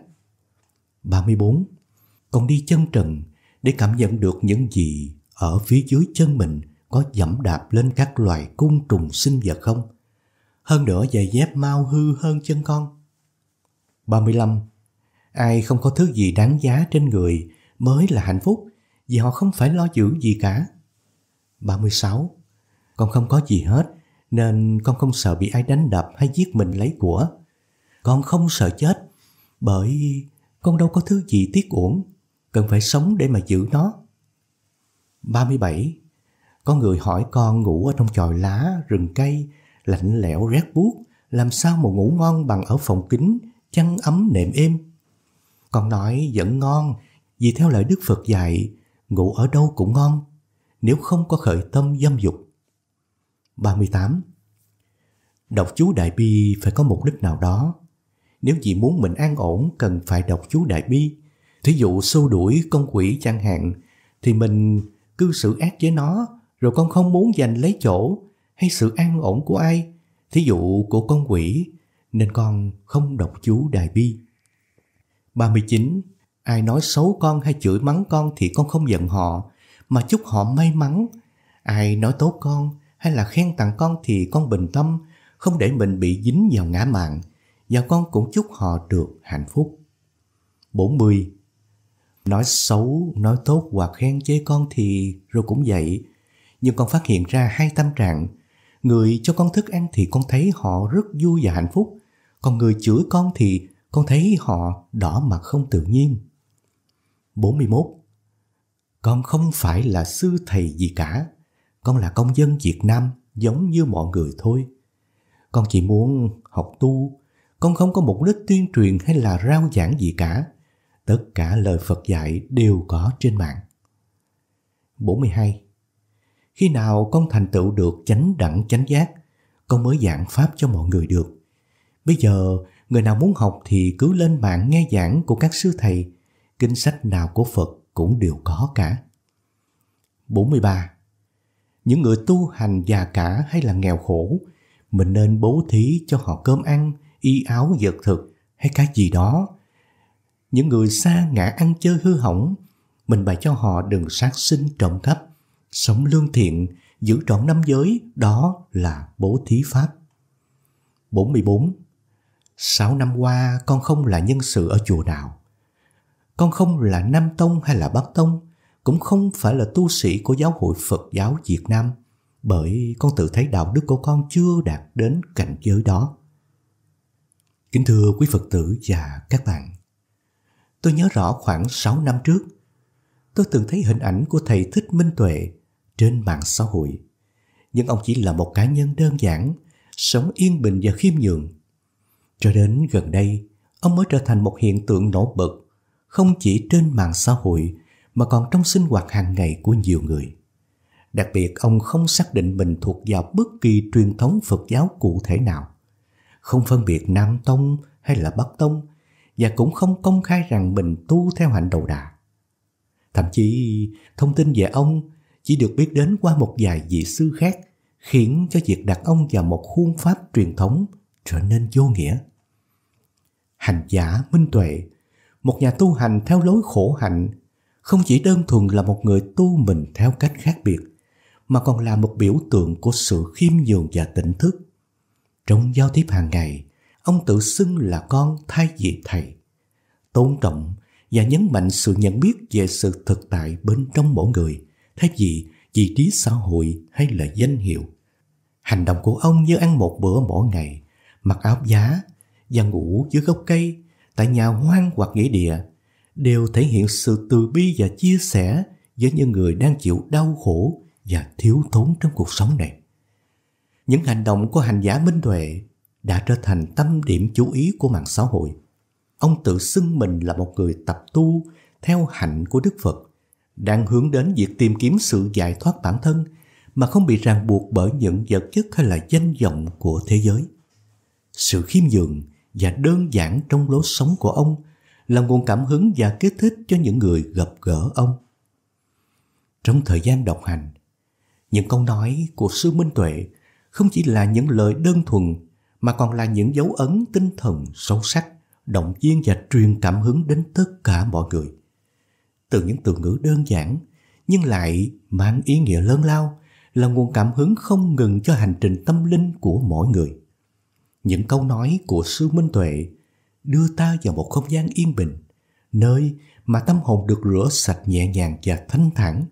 34 còn đi chân trần để cảm nhận được những gì ở phía dưới chân mình có dẫm đạp lên các loài côn trùng sinh vật không. Hơn nữa giày dép mau hư hơn chân con. 35. Ai không có thứ gì đáng giá trên người mới là hạnh phúc vì họ không phải lo giữ gì cả. 36. Con không có gì hết nên con không sợ bị ai đánh đập hay giết mình lấy của. Con không sợ chết bởi con đâu có thứ gì tiếc uổng cần phải sống để mà giữ nó. 37. Có người hỏi con ngủ ở trong chòi lá, rừng cây, lạnh lẽo rét buốt, làm sao mà ngủ ngon bằng ở phòng kính, chăn ấm nệm êm. Con nói vẫn ngon, vì theo lời Đức Phật dạy, ngủ ở đâu cũng ngon, nếu không có khởi tâm dâm dục. 38. Đọc chú Đại Bi phải có mục đích nào đó. Nếu chị muốn mình an ổn cần phải đọc chú Đại Bi. Thí dụ xua đuổi con quỷ chẳng hạn, thì mình cư xử ác với nó, rồi con không muốn giành lấy chỗ hay sự an ổn của ai, thí dụ của con quỷ, nên con không đọc chú đài Bi. 39. Ai nói xấu con hay chửi mắng con thì con không giận họ, mà chúc họ may mắn. Ai nói tốt con hay là khen tặng con thì con bình tâm, không để mình bị dính vào ngã mạng, và con cũng chúc họ được hạnh phúc. 40. Nói xấu, nói tốt hoặc khen chế con thì rồi cũng vậy. Nhưng con phát hiện ra hai tâm trạng. Người cho con thức ăn thì con thấy họ rất vui và hạnh phúc. Còn người chửi con thì con thấy họ đỏ mặt không tự nhiên. 41. Con không phải là sư thầy gì cả. Con là công dân Việt Nam giống như mọi người thôi. Con chỉ muốn học tu. Con không có mục đích tuyên truyền hay là rao giảng gì cả tất cả lời Phật dạy đều có trên mạng. 42. Khi nào con thành tựu được chánh đẳng chánh giác, con mới giảng pháp cho mọi người được. Bây giờ, người nào muốn học thì cứ lên mạng nghe giảng của các sư thầy, kinh sách nào của Phật cũng đều có cả. 43. Những người tu hành già cả hay là nghèo khổ, mình nên bố thí cho họ cơm ăn, y áo vật thực hay cái gì đó những người xa ngã ăn chơi hư hỏng, mình bày cho họ đừng sát sinh trộm cắp, sống lương thiện, giữ trọn năm giới, đó là bố thí pháp. 44. Sáu năm qua con không là nhân sự ở chùa nào. Con không là Nam Tông hay là Bắc Tông, cũng không phải là tu sĩ của giáo hội Phật giáo Việt Nam, bởi con tự thấy đạo đức của con chưa đạt đến cảnh giới đó. Kính thưa quý Phật tử và các bạn, Tôi nhớ rõ khoảng 6 năm trước, tôi từng thấy hình ảnh của thầy Thích Minh Tuệ trên mạng xã hội. Nhưng ông chỉ là một cá nhân đơn giản, sống yên bình và khiêm nhường. Cho đến gần đây, ông mới trở thành một hiện tượng nổi bật, không chỉ trên mạng xã hội mà còn trong sinh hoạt hàng ngày của nhiều người. Đặc biệt ông không xác định mình thuộc vào bất kỳ truyền thống Phật giáo cụ thể nào, không phân biệt Nam Tông hay là Bắc Tông và cũng không công khai rằng mình tu theo hạnh đầu đà. Thậm chí thông tin về ông chỉ được biết đến qua một vài vị sư khác khiến cho việc đặt ông vào một khuôn pháp truyền thống trở nên vô nghĩa. Hành giả minh tuệ, một nhà tu hành theo lối khổ hạnh, không chỉ đơn thuần là một người tu mình theo cách khác biệt, mà còn là một biểu tượng của sự khiêm nhường và tỉnh thức. Trong giao tiếp hàng ngày, ông tự xưng là con thay vì thầy, tôn trọng và nhấn mạnh sự nhận biết về sự thực tại bên trong mỗi người thay vì vị trí xã hội hay là danh hiệu. Hành động của ông như ăn một bữa mỗi ngày, mặc áo giá và ngủ dưới gốc cây tại nhà hoang hoặc nghĩa địa đều thể hiện sự từ bi và chia sẻ với những người đang chịu đau khổ và thiếu thốn trong cuộc sống này. Những hành động của hành giả Minh Tuệ đã trở thành tâm điểm chú ý của mạng xã hội. Ông tự xưng mình là một người tập tu theo hạnh của Đức Phật, đang hướng đến việc tìm kiếm sự giải thoát bản thân mà không bị ràng buộc bởi những vật chất hay là danh vọng của thế giới. Sự khiêm nhường và đơn giản trong lối sống của ông là nguồn cảm hứng và kích thích cho những người gặp gỡ ông. Trong thời gian độc hành, những câu nói của sư Minh Tuệ không chỉ là những lời đơn thuần mà còn là những dấu ấn tinh thần sâu sắc, động viên và truyền cảm hứng đến tất cả mọi người. Từ những từ ngữ đơn giản nhưng lại mang ý nghĩa lớn lao là nguồn cảm hứng không ngừng cho hành trình tâm linh của mỗi người. Những câu nói của sư Minh Tuệ đưa ta vào một không gian yên bình, nơi mà tâm hồn được rửa sạch nhẹ nhàng và thanh thản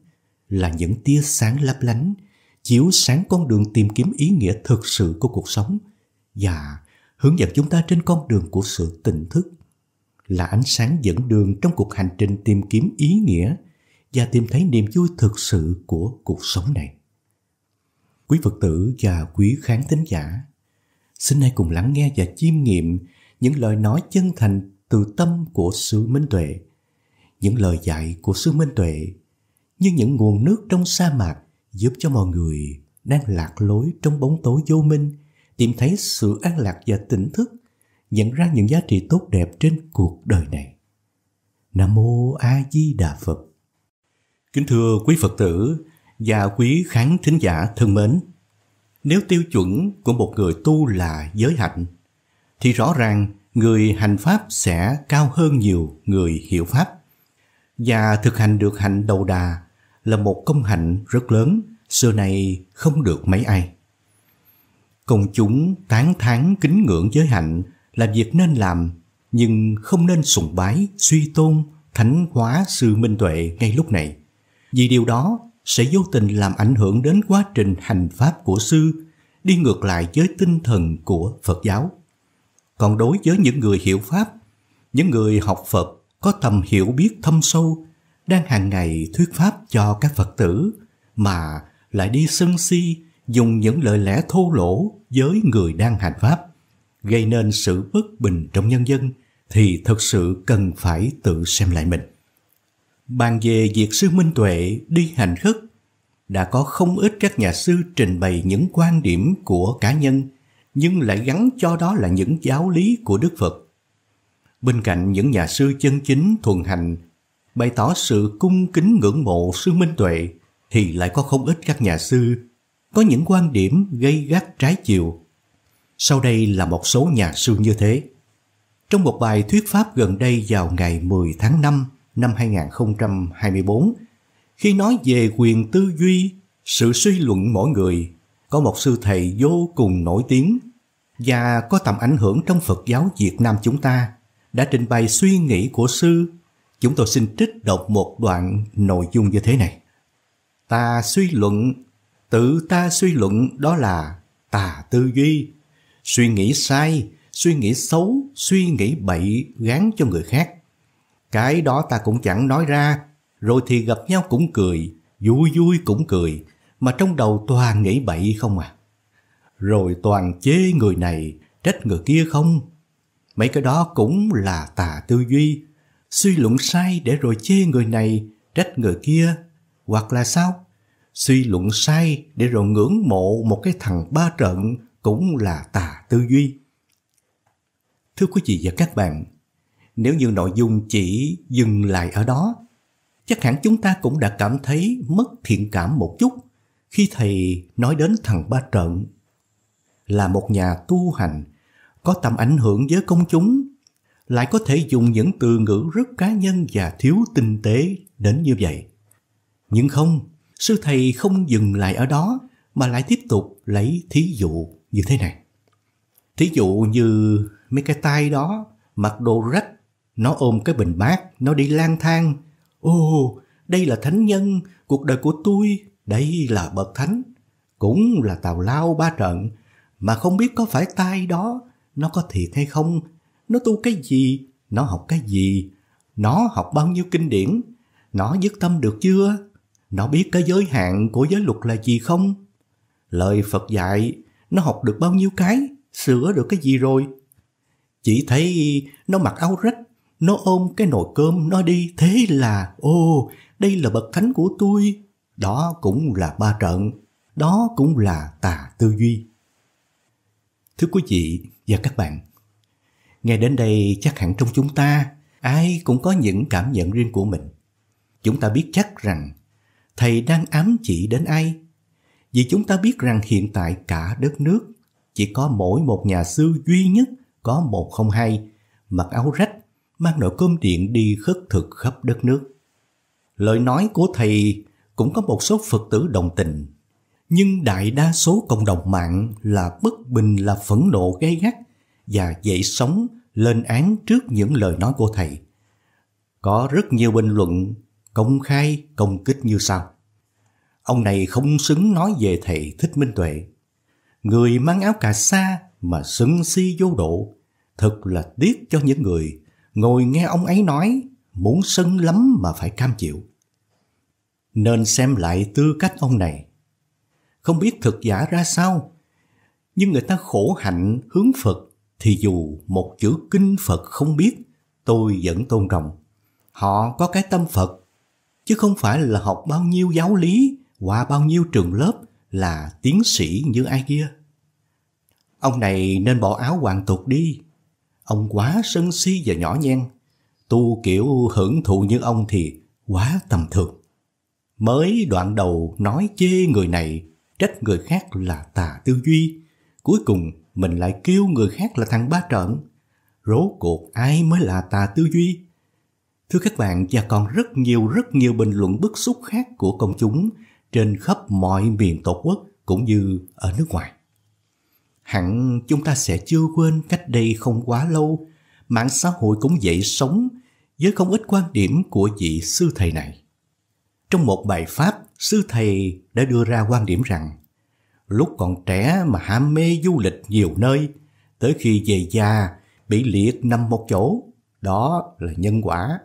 là những tia sáng lấp lánh chiếu sáng con đường tìm kiếm ý nghĩa thực sự của cuộc sống – và hướng dẫn chúng ta trên con đường của sự tỉnh thức là ánh sáng dẫn đường trong cuộc hành trình tìm kiếm ý nghĩa và tìm thấy niềm vui thực sự của cuộc sống này. Quý Phật tử và quý khán thính giả, xin hãy cùng lắng nghe và chiêm nghiệm những lời nói chân thành từ tâm của sư Minh Tuệ, những lời dạy của sư Minh Tuệ như những nguồn nước trong sa mạc giúp cho mọi người đang lạc lối trong bóng tối vô minh tìm thấy sự an lạc và tỉnh thức, nhận ra những giá trị tốt đẹp trên cuộc đời này. Nam mô A Di Đà Phật. Kính thưa quý Phật tử và quý khán thính giả thân mến, nếu tiêu chuẩn của một người tu là giới hạnh thì rõ ràng người hành pháp sẽ cao hơn nhiều người hiểu pháp. Và thực hành được hạnh đầu đà là một công hạnh rất lớn, xưa nay không được mấy ai. Công chúng tán thán kính ngưỡng giới hạnh là việc nên làm, nhưng không nên sùng bái, suy tôn, thánh hóa sư minh tuệ ngay lúc này. Vì điều đó sẽ vô tình làm ảnh hưởng đến quá trình hành pháp của sư, đi ngược lại với tinh thần của Phật giáo. Còn đối với những người hiểu pháp, những người học Phật có tầm hiểu biết thâm sâu, đang hàng ngày thuyết pháp cho các Phật tử mà lại đi sân si dùng những lời lẽ thô lỗ với người đang hành pháp, gây nên sự bất bình trong nhân dân thì thật sự cần phải tự xem lại mình. Bàn về việc sư Minh Tuệ đi hành khất, đã có không ít các nhà sư trình bày những quan điểm của cá nhân nhưng lại gắn cho đó là những giáo lý của Đức Phật. Bên cạnh những nhà sư chân chính thuần hành bày tỏ sự cung kính ngưỡng mộ sư Minh Tuệ thì lại có không ít các nhà sư có những quan điểm gây gắt trái chiều. Sau đây là một số nhà sư như thế. Trong một bài thuyết pháp gần đây vào ngày 10 tháng 5 năm 2024, khi nói về quyền tư duy, sự suy luận mỗi người, có một sư thầy vô cùng nổi tiếng và có tầm ảnh hưởng trong Phật giáo Việt Nam chúng ta đã trình bày suy nghĩ của sư. Chúng tôi xin trích đọc một đoạn nội dung như thế này. Ta suy luận tự ta suy luận đó là tà tư duy suy nghĩ sai suy nghĩ xấu suy nghĩ bậy gán cho người khác cái đó ta cũng chẳng nói ra rồi thì gặp nhau cũng cười vui vui cũng cười mà trong đầu toàn nghĩ bậy không à rồi toàn chê người này trách người kia không mấy cái đó cũng là tà tư duy suy luận sai để rồi chê người này trách người kia hoặc là sao suy luận sai để rồi ngưỡng mộ một cái thằng ba trận cũng là tà tư duy. Thưa quý vị và các bạn, nếu như nội dung chỉ dừng lại ở đó, chắc hẳn chúng ta cũng đã cảm thấy mất thiện cảm một chút khi thầy nói đến thằng ba trận. Là một nhà tu hành, có tầm ảnh hưởng với công chúng, lại có thể dùng những từ ngữ rất cá nhân và thiếu tinh tế đến như vậy. Nhưng không, sư thầy không dừng lại ở đó mà lại tiếp tục lấy thí dụ như thế này. Thí dụ như mấy cái tay đó mặc đồ rách, nó ôm cái bình bát, nó đi lang thang. Ô, đây là thánh nhân, cuộc đời của tôi, đây là bậc thánh, cũng là tào lao ba trận, mà không biết có phải tay đó, nó có thiệt hay không, nó tu cái gì, nó học cái gì, nó học bao nhiêu kinh điển, nó dứt tâm được chưa? Nó biết cái giới hạn của giới luật là gì không? Lời Phật dạy, nó học được bao nhiêu cái, sửa được cái gì rồi? Chỉ thấy nó mặc áo rách, nó ôm cái nồi cơm nó đi, thế là, ô, đây là bậc thánh của tôi. Đó cũng là ba trận, đó cũng là tà tư duy. Thưa quý vị và các bạn, nghe đến đây chắc hẳn trong chúng ta, ai cũng có những cảm nhận riêng của mình. Chúng ta biết chắc rằng thầy đang ám chỉ đến ai? Vì chúng ta biết rằng hiện tại cả đất nước chỉ có mỗi một nhà sư duy nhất có một không hai, mặc áo rách, mang nồi cơm điện đi khất thực khắp đất nước. Lời nói của thầy cũng có một số Phật tử đồng tình, nhưng đại đa số cộng đồng mạng là bất bình là phẫn nộ gay gắt và dậy sóng lên án trước những lời nói của thầy. Có rất nhiều bình luận công khai, công kích như sau. Ông này không xứng nói về thầy Thích Minh Tuệ. Người mang áo cà sa mà sân si vô độ, thật là tiếc cho những người ngồi nghe ông ấy nói muốn sân lắm mà phải cam chịu. Nên xem lại tư cách ông này. Không biết thực giả ra sao, nhưng người ta khổ hạnh hướng Phật thì dù một chữ kinh Phật không biết, tôi vẫn tôn trọng. Họ có cái tâm Phật, chứ không phải là học bao nhiêu giáo lý qua bao nhiêu trường lớp là tiến sĩ như ai kia. Ông này nên bỏ áo hoàng tục đi. Ông quá sân si và nhỏ nhen. Tu kiểu hưởng thụ như ông thì quá tầm thường. Mới đoạn đầu nói chê người này, trách người khác là tà tư duy. Cuối cùng mình lại kêu người khác là thằng ba trận, Rốt cuộc ai mới là tà tư duy? Thưa các bạn, và còn rất nhiều rất nhiều bình luận bức xúc khác của công chúng trên khắp mọi miền tổ quốc cũng như ở nước ngoài. Hẳn chúng ta sẽ chưa quên cách đây không quá lâu, mạng xã hội cũng dậy sống với không ít quan điểm của vị sư thầy này. Trong một bài pháp, sư thầy đã đưa ra quan điểm rằng lúc còn trẻ mà ham mê du lịch nhiều nơi, tới khi về già bị liệt nằm một chỗ, đó là nhân quả.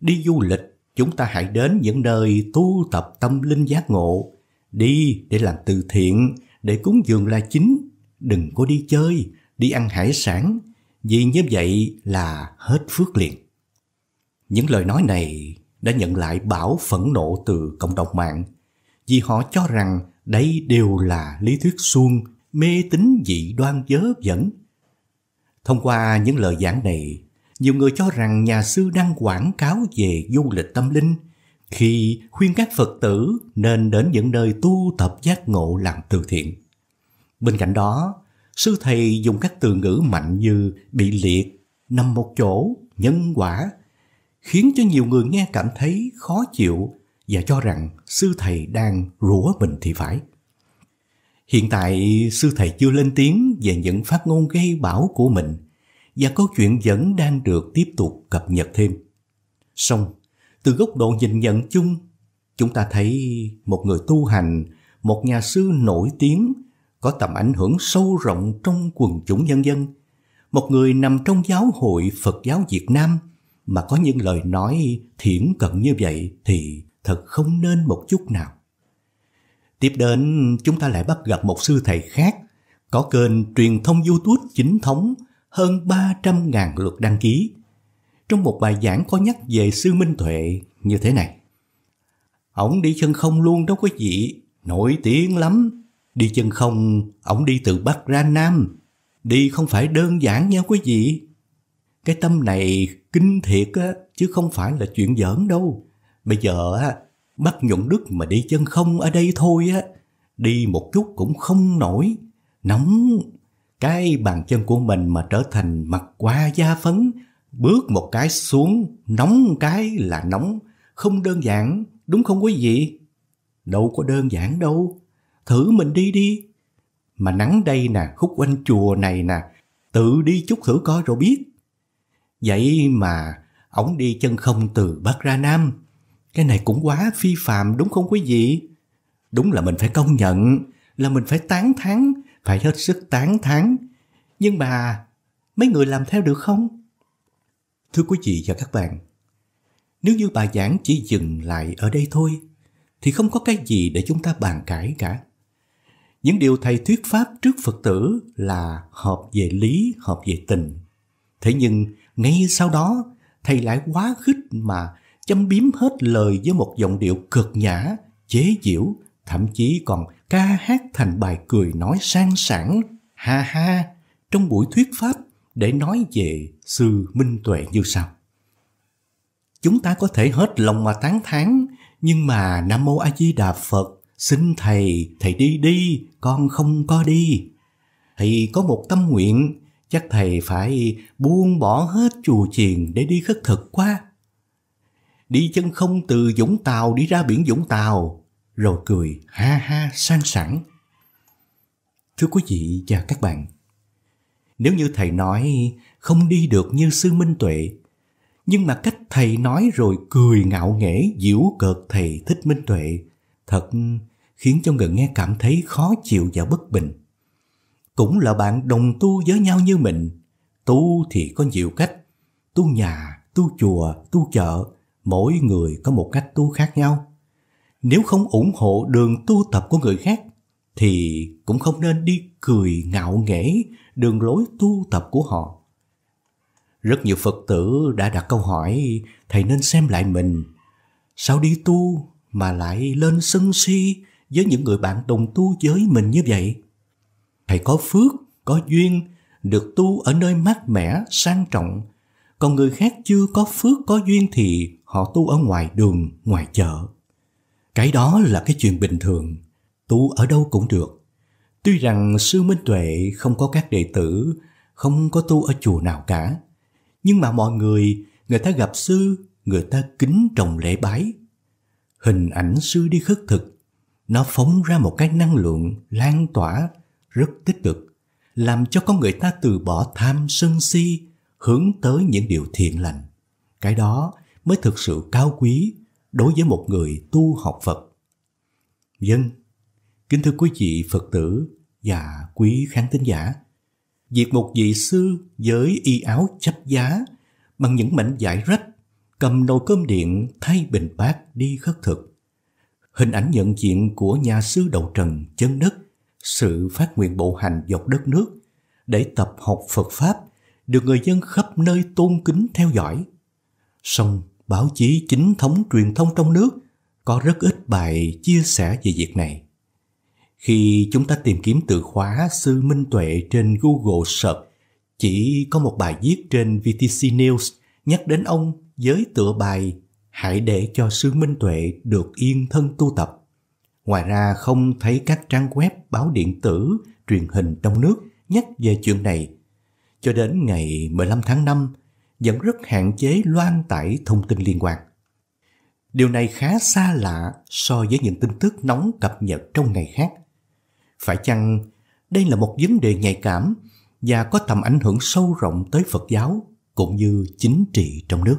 Đi du lịch chúng ta hãy đến những nơi tu tập tâm linh giác ngộ, đi để làm từ thiện, để cúng dường là chính, đừng có đi chơi, đi ăn hải sản, vì như vậy là hết phước liền. Những lời nói này đã nhận lại bảo phẫn nộ từ cộng đồng mạng, vì họ cho rằng đây đều là lý thuyết suông, mê tín dị đoan dớ dẫn. Thông qua những lời giảng này, nhiều người cho rằng nhà sư đang quảng cáo về du lịch tâm linh khi khuyên các Phật tử nên đến những nơi tu tập giác ngộ làm từ thiện. Bên cạnh đó, sư thầy dùng các từ ngữ mạnh như bị liệt, nằm một chỗ, nhân quả, khiến cho nhiều người nghe cảm thấy khó chịu và cho rằng sư thầy đang rủa mình thì phải. Hiện tại sư thầy chưa lên tiếng về những phát ngôn gây bão của mình – và câu chuyện vẫn đang được tiếp tục cập nhật thêm. Song, từ góc độ nhìn nhận chung, chúng ta thấy một người tu hành, một nhà sư nổi tiếng có tầm ảnh hưởng sâu rộng trong quần chúng nhân dân, một người nằm trong giáo hội Phật giáo Việt Nam mà có những lời nói thiển cận như vậy thì thật không nên một chút nào. Tiếp đến, chúng ta lại bắt gặp một sư thầy khác có kênh truyền thông YouTube chính thống hơn 300.000 lượt đăng ký. Trong một bài giảng có nhắc về sư Minh Tuệ như thế này. Ổng đi chân không luôn đó quý vị, nổi tiếng lắm. Đi chân không, ổng đi từ Bắc ra Nam. Đi không phải đơn giản nha quý vị. Cái tâm này kinh thiệt á, chứ không phải là chuyện giỡn đâu. Bây giờ á, bắt nhuận đức mà đi chân không ở đây thôi á, đi một chút cũng không nổi. Nóng cái bàn chân của mình mà trở thành mặt qua da phấn, bước một cái xuống, nóng cái là nóng, không đơn giản, đúng không quý vị? Đâu có đơn giản đâu, thử mình đi đi. Mà nắng đây nè, khúc quanh chùa này nè, tự đi chút thử coi rồi biết. Vậy mà ổng đi chân không từ Bắc ra Nam, cái này cũng quá phi phạm đúng không quý vị? Đúng là mình phải công nhận, là mình phải tán thán phải hết sức tán thán. Nhưng mà mấy người làm theo được không? Thưa quý vị và các bạn, nếu như bài giảng chỉ dừng lại ở đây thôi thì không có cái gì để chúng ta bàn cãi cả. Những điều thầy thuyết pháp trước Phật tử là hợp về lý, hợp về tình. Thế nhưng ngay sau đó thầy lại quá khích mà châm biếm hết lời với một giọng điệu cực nhã, chế giễu, thậm chí còn ca hát thành bài cười nói sang sảng, ha ha, trong buổi thuyết pháp để nói về sư minh tuệ như sau. Chúng ta có thể hết lòng mà tán thán, nhưng mà Nam Mô A Di Đà Phật, xin thầy, thầy đi đi, con không có đi. thì có một tâm nguyện, chắc thầy phải buông bỏ hết chùa chiền để đi khất thực quá. Đi chân không từ Vũng Tàu đi ra biển Vũng Tàu, rồi cười ha ha sang sảng Thưa quý vị và các bạn, nếu như thầy nói không đi được như sư Minh Tuệ, nhưng mà cách thầy nói rồi cười ngạo nghễ giễu cợt thầy Thích Minh Tuệ thật khiến cho người nghe cảm thấy khó chịu và bất bình. Cũng là bạn đồng tu với nhau như mình, tu thì có nhiều cách, tu nhà, tu chùa, tu chợ, mỗi người có một cách tu khác nhau nếu không ủng hộ đường tu tập của người khác thì cũng không nên đi cười ngạo nghễ đường lối tu tập của họ. Rất nhiều Phật tử đã đặt câu hỏi thầy nên xem lại mình, sao đi tu mà lại lên sân si với những người bạn đồng tu với mình như vậy? Thầy có phước, có duyên, được tu ở nơi mát mẻ, sang trọng, còn người khác chưa có phước, có duyên thì họ tu ở ngoài đường, ngoài chợ. Cái đó là cái chuyện bình thường, tu ở đâu cũng được. Tuy rằng sư Minh Tuệ không có các đệ tử, không có tu ở chùa nào cả, nhưng mà mọi người, người ta gặp sư, người ta kính trọng lễ bái. Hình ảnh sư đi khất thực, nó phóng ra một cái năng lượng lan tỏa rất tích cực, làm cho con người ta từ bỏ tham sân si, hướng tới những điều thiện lành. Cái đó mới thực sự cao quý đối với một người tu học Phật. Dân, vâng, kính thưa quý vị Phật tử và quý khán thính giả, việc một vị sư với y áo chấp giá bằng những mảnh giải rách cầm nồi cơm điện thay bình bát đi khất thực. Hình ảnh nhận diện của nhà sư đầu trần chân đất, sự phát nguyện bộ hành dọc đất nước để tập học Phật Pháp được người dân khắp nơi tôn kính theo dõi. xong báo chí chính thống truyền thông trong nước có rất ít bài chia sẻ về việc này. Khi chúng ta tìm kiếm từ khóa Sư Minh Tuệ trên Google Search, chỉ có một bài viết trên VTC News nhắc đến ông với tựa bài Hãy để cho Sư Minh Tuệ được yên thân tu tập. Ngoài ra không thấy các trang web, báo điện tử, truyền hình trong nước nhắc về chuyện này. Cho đến ngày 15 tháng 5 vẫn rất hạn chế loan tải thông tin liên quan. Điều này khá xa lạ so với những tin tức nóng cập nhật trong ngày khác. Phải chăng đây là một vấn đề nhạy cảm và có tầm ảnh hưởng sâu rộng tới Phật giáo cũng như chính trị trong nước?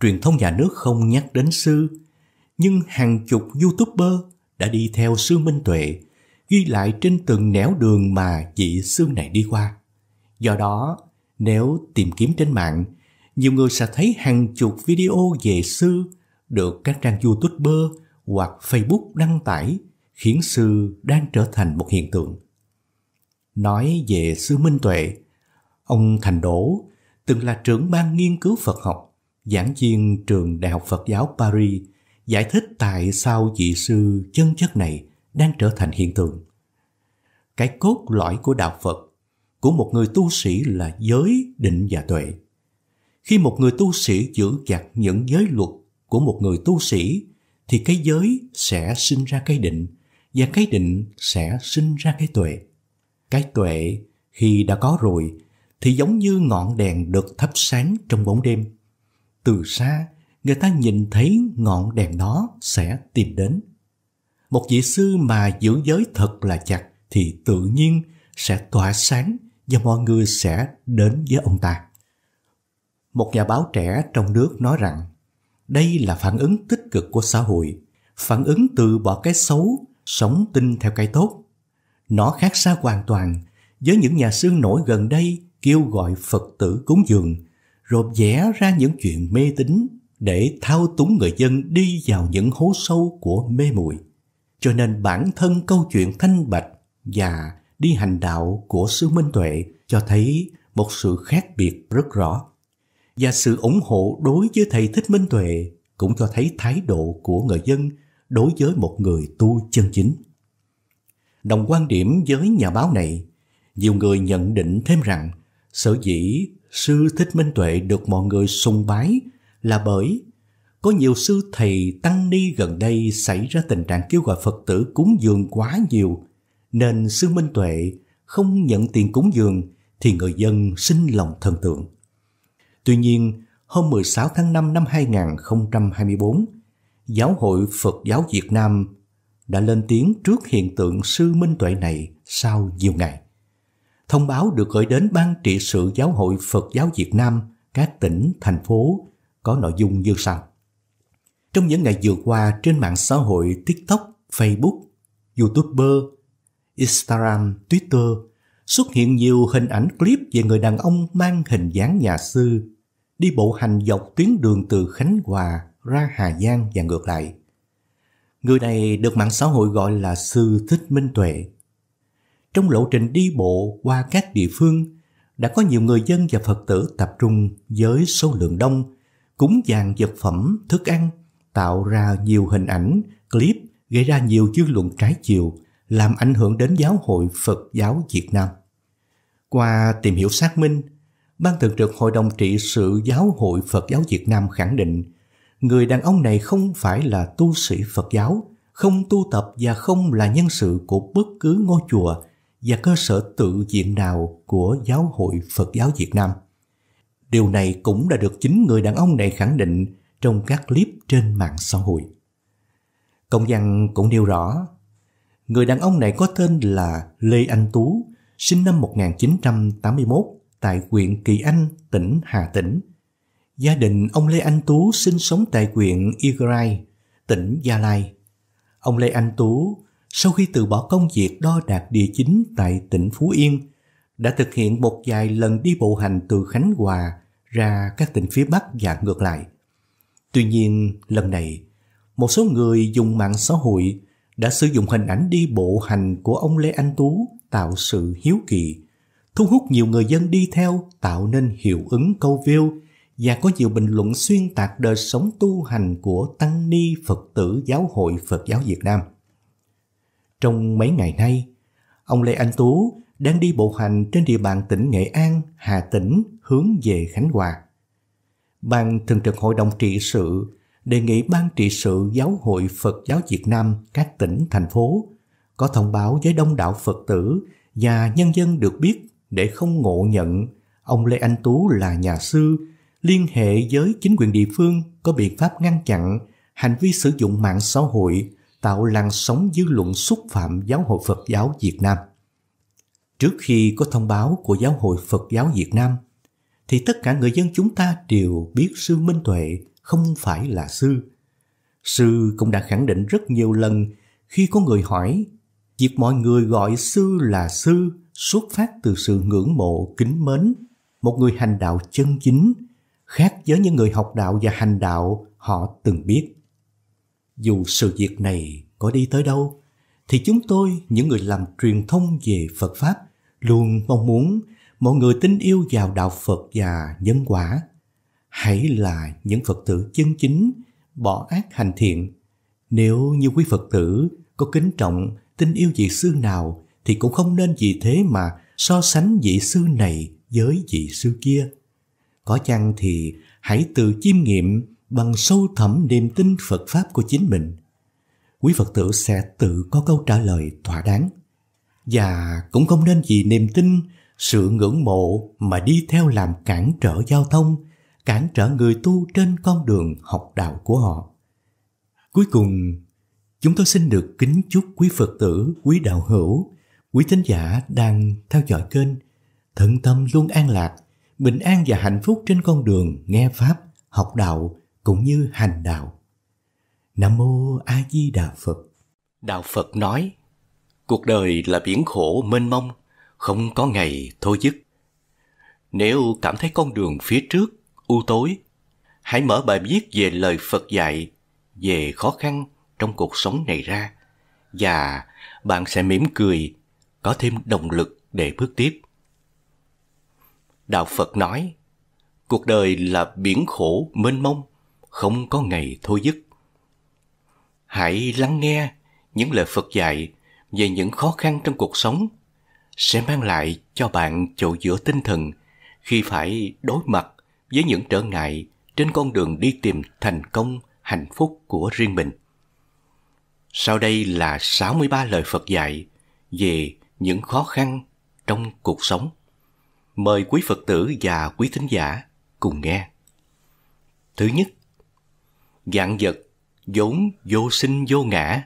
Truyền thông nhà nước không nhắc đến sư, nhưng hàng chục youtuber đã đi theo sư Minh Tuệ ghi lại trên từng nẻo đường mà vị sư này đi qua. Do đó, nếu tìm kiếm trên mạng, nhiều người sẽ thấy hàng chục video về sư được các trang youtuber hoặc Facebook đăng tải khiến sư đang trở thành một hiện tượng. Nói về sư Minh Tuệ, ông Thành Đỗ từng là trưởng ban nghiên cứu Phật học, giảng viên trường Đại học Phật giáo Paris, giải thích tại sao vị sư chân chất này đang trở thành hiện tượng. Cái cốt lõi của đạo Phật của một người tu sĩ là giới định và tuệ khi một người tu sĩ giữ chặt những giới luật của một người tu sĩ thì cái giới sẽ sinh ra cái định và cái định sẽ sinh ra cái tuệ cái tuệ khi đã có rồi thì giống như ngọn đèn được thắp sáng trong bóng đêm từ xa người ta nhìn thấy ngọn đèn đó sẽ tìm đến một vị sư mà giữ giới thật là chặt thì tự nhiên sẽ tỏa sáng và mọi người sẽ đến với ông ta. Một nhà báo trẻ trong nước nói rằng đây là phản ứng tích cực của xã hội, phản ứng từ bỏ cái xấu, sống tin theo cái tốt. Nó khác xa hoàn toàn với những nhà xương nổi gần đây kêu gọi Phật tử cúng dường, rộp vẽ ra những chuyện mê tín để thao túng người dân đi vào những hố sâu của mê muội. Cho nên bản thân câu chuyện thanh bạch và đi hành đạo của sư Minh Tuệ cho thấy một sự khác biệt rất rõ. Và sự ủng hộ đối với thầy Thích Minh Tuệ cũng cho thấy thái độ của người dân đối với một người tu chân chính. Đồng quan điểm với nhà báo này, nhiều người nhận định thêm rằng sở dĩ sư Thích Minh Tuệ được mọi người sùng bái là bởi có nhiều sư thầy tăng ni gần đây xảy ra tình trạng kêu gọi Phật tử cúng dường quá nhiều nên sư Minh Tuệ không nhận tiền cúng dường thì người dân sinh lòng thần tượng. Tuy nhiên, hôm 16 tháng 5 năm 2024, Giáo hội Phật giáo Việt Nam đã lên tiếng trước hiện tượng sư Minh Tuệ này sau nhiều ngày. Thông báo được gửi đến Ban trị sự Giáo hội Phật giáo Việt Nam các tỉnh, thành phố có nội dung như sau. Trong những ngày vừa qua trên mạng xã hội TikTok, Facebook, YouTuber Instagram, Twitter xuất hiện nhiều hình ảnh clip về người đàn ông mang hình dáng nhà sư đi bộ hành dọc tuyến đường từ Khánh Hòa ra Hà Giang và ngược lại. Người này được mạng xã hội gọi là Sư Thích Minh Tuệ. Trong lộ trình đi bộ qua các địa phương, đã có nhiều người dân và Phật tử tập trung với số lượng đông, cúng dàn vật phẩm, thức ăn, tạo ra nhiều hình ảnh, clip gây ra nhiều dư luận trái chiều – làm ảnh hưởng đến giáo hội Phật giáo Việt Nam. Qua tìm hiểu xác minh, Ban Thường trực Hội đồng Trị sự Giáo hội Phật giáo Việt Nam khẳng định người đàn ông này không phải là tu sĩ Phật giáo, không tu tập và không là nhân sự của bất cứ ngôi chùa và cơ sở tự viện nào của Giáo hội Phật giáo Việt Nam. Điều này cũng đã được chính người đàn ông này khẳng định trong các clip trên mạng xã hội. Công văn cũng nêu rõ Người đàn ông này có tên là Lê Anh Tú, sinh năm 1981 tại huyện Kỳ Anh, tỉnh Hà Tĩnh. Gia đình ông Lê Anh Tú sinh sống tại huyện Igrai, tỉnh Gia Lai. Ông Lê Anh Tú, sau khi từ bỏ công việc đo đạc địa chính tại tỉnh Phú Yên, đã thực hiện một vài lần đi bộ hành từ Khánh Hòa ra các tỉnh phía Bắc và ngược lại. Tuy nhiên, lần này, một số người dùng mạng xã hội đã sử dụng hình ảnh đi bộ hành của ông Lê Anh Tú tạo sự hiếu kỳ, thu hút nhiều người dân đi theo tạo nên hiệu ứng câu view và có nhiều bình luận xuyên tạc đời sống tu hành của tăng ni Phật tử giáo hội Phật giáo Việt Nam. Trong mấy ngày nay, ông Lê Anh Tú đang đi bộ hành trên địa bàn tỉnh Nghệ An, Hà Tĩnh hướng về Khánh Hòa. Ban Thường trực Hội đồng Trị sự đề nghị Ban trị sự Giáo hội Phật giáo Việt Nam các tỉnh, thành phố có thông báo với đông đảo Phật tử và nhân dân được biết để không ngộ nhận ông Lê Anh Tú là nhà sư liên hệ với chính quyền địa phương có biện pháp ngăn chặn hành vi sử dụng mạng xã hội tạo làn sóng dư luận xúc phạm giáo hội Phật giáo Việt Nam. Trước khi có thông báo của giáo hội Phật giáo Việt Nam, thì tất cả người dân chúng ta đều biết sư Minh Tuệ không phải là sư. Sư cũng đã khẳng định rất nhiều lần khi có người hỏi việc mọi người gọi sư là sư xuất phát từ sự ngưỡng mộ kính mến một người hành đạo chân chính khác với những người học đạo và hành đạo họ từng biết dù sự việc này có đi tới đâu thì chúng tôi những người làm truyền thông về phật pháp luôn mong muốn mọi người tin yêu vào đạo phật và nhân quả hãy là những Phật tử chân chính, bỏ ác hành thiện. Nếu như quý Phật tử có kính trọng, tin yêu vị sư nào thì cũng không nên vì thế mà so sánh vị sư này với vị sư kia. Có chăng thì hãy tự chiêm nghiệm bằng sâu thẳm niềm tin Phật Pháp của chính mình. Quý Phật tử sẽ tự có câu trả lời thỏa đáng. Và cũng không nên vì niềm tin, sự ngưỡng mộ mà đi theo làm cản trở giao thông cản trở người tu trên con đường học đạo của họ. Cuối cùng, chúng tôi xin được kính chúc quý Phật tử, quý đạo hữu, quý thính giả đang theo dõi kênh thận tâm luôn an lạc, bình an và hạnh phúc trên con đường nghe pháp, học đạo cũng như hành đạo. Nam mô A Di Đà Phật. Đạo Phật nói: Cuộc đời là biển khổ mênh mông, không có ngày thôi dứt. Nếu cảm thấy con đường phía trước u tối. Hãy mở bài viết về lời Phật dạy, về khó khăn trong cuộc sống này ra và bạn sẽ mỉm cười, có thêm động lực để bước tiếp. Đạo Phật nói, cuộc đời là biển khổ mênh mông, không có ngày thôi dứt. Hãy lắng nghe những lời Phật dạy về những khó khăn trong cuộc sống sẽ mang lại cho bạn chỗ giữa tinh thần khi phải đối mặt với những trở ngại trên con đường đi tìm thành công, hạnh phúc của riêng mình. Sau đây là 63 lời Phật dạy về những khó khăn trong cuộc sống. Mời quý Phật tử và quý thính giả cùng nghe. Thứ nhất, dạng vật vốn vô sinh vô ngã.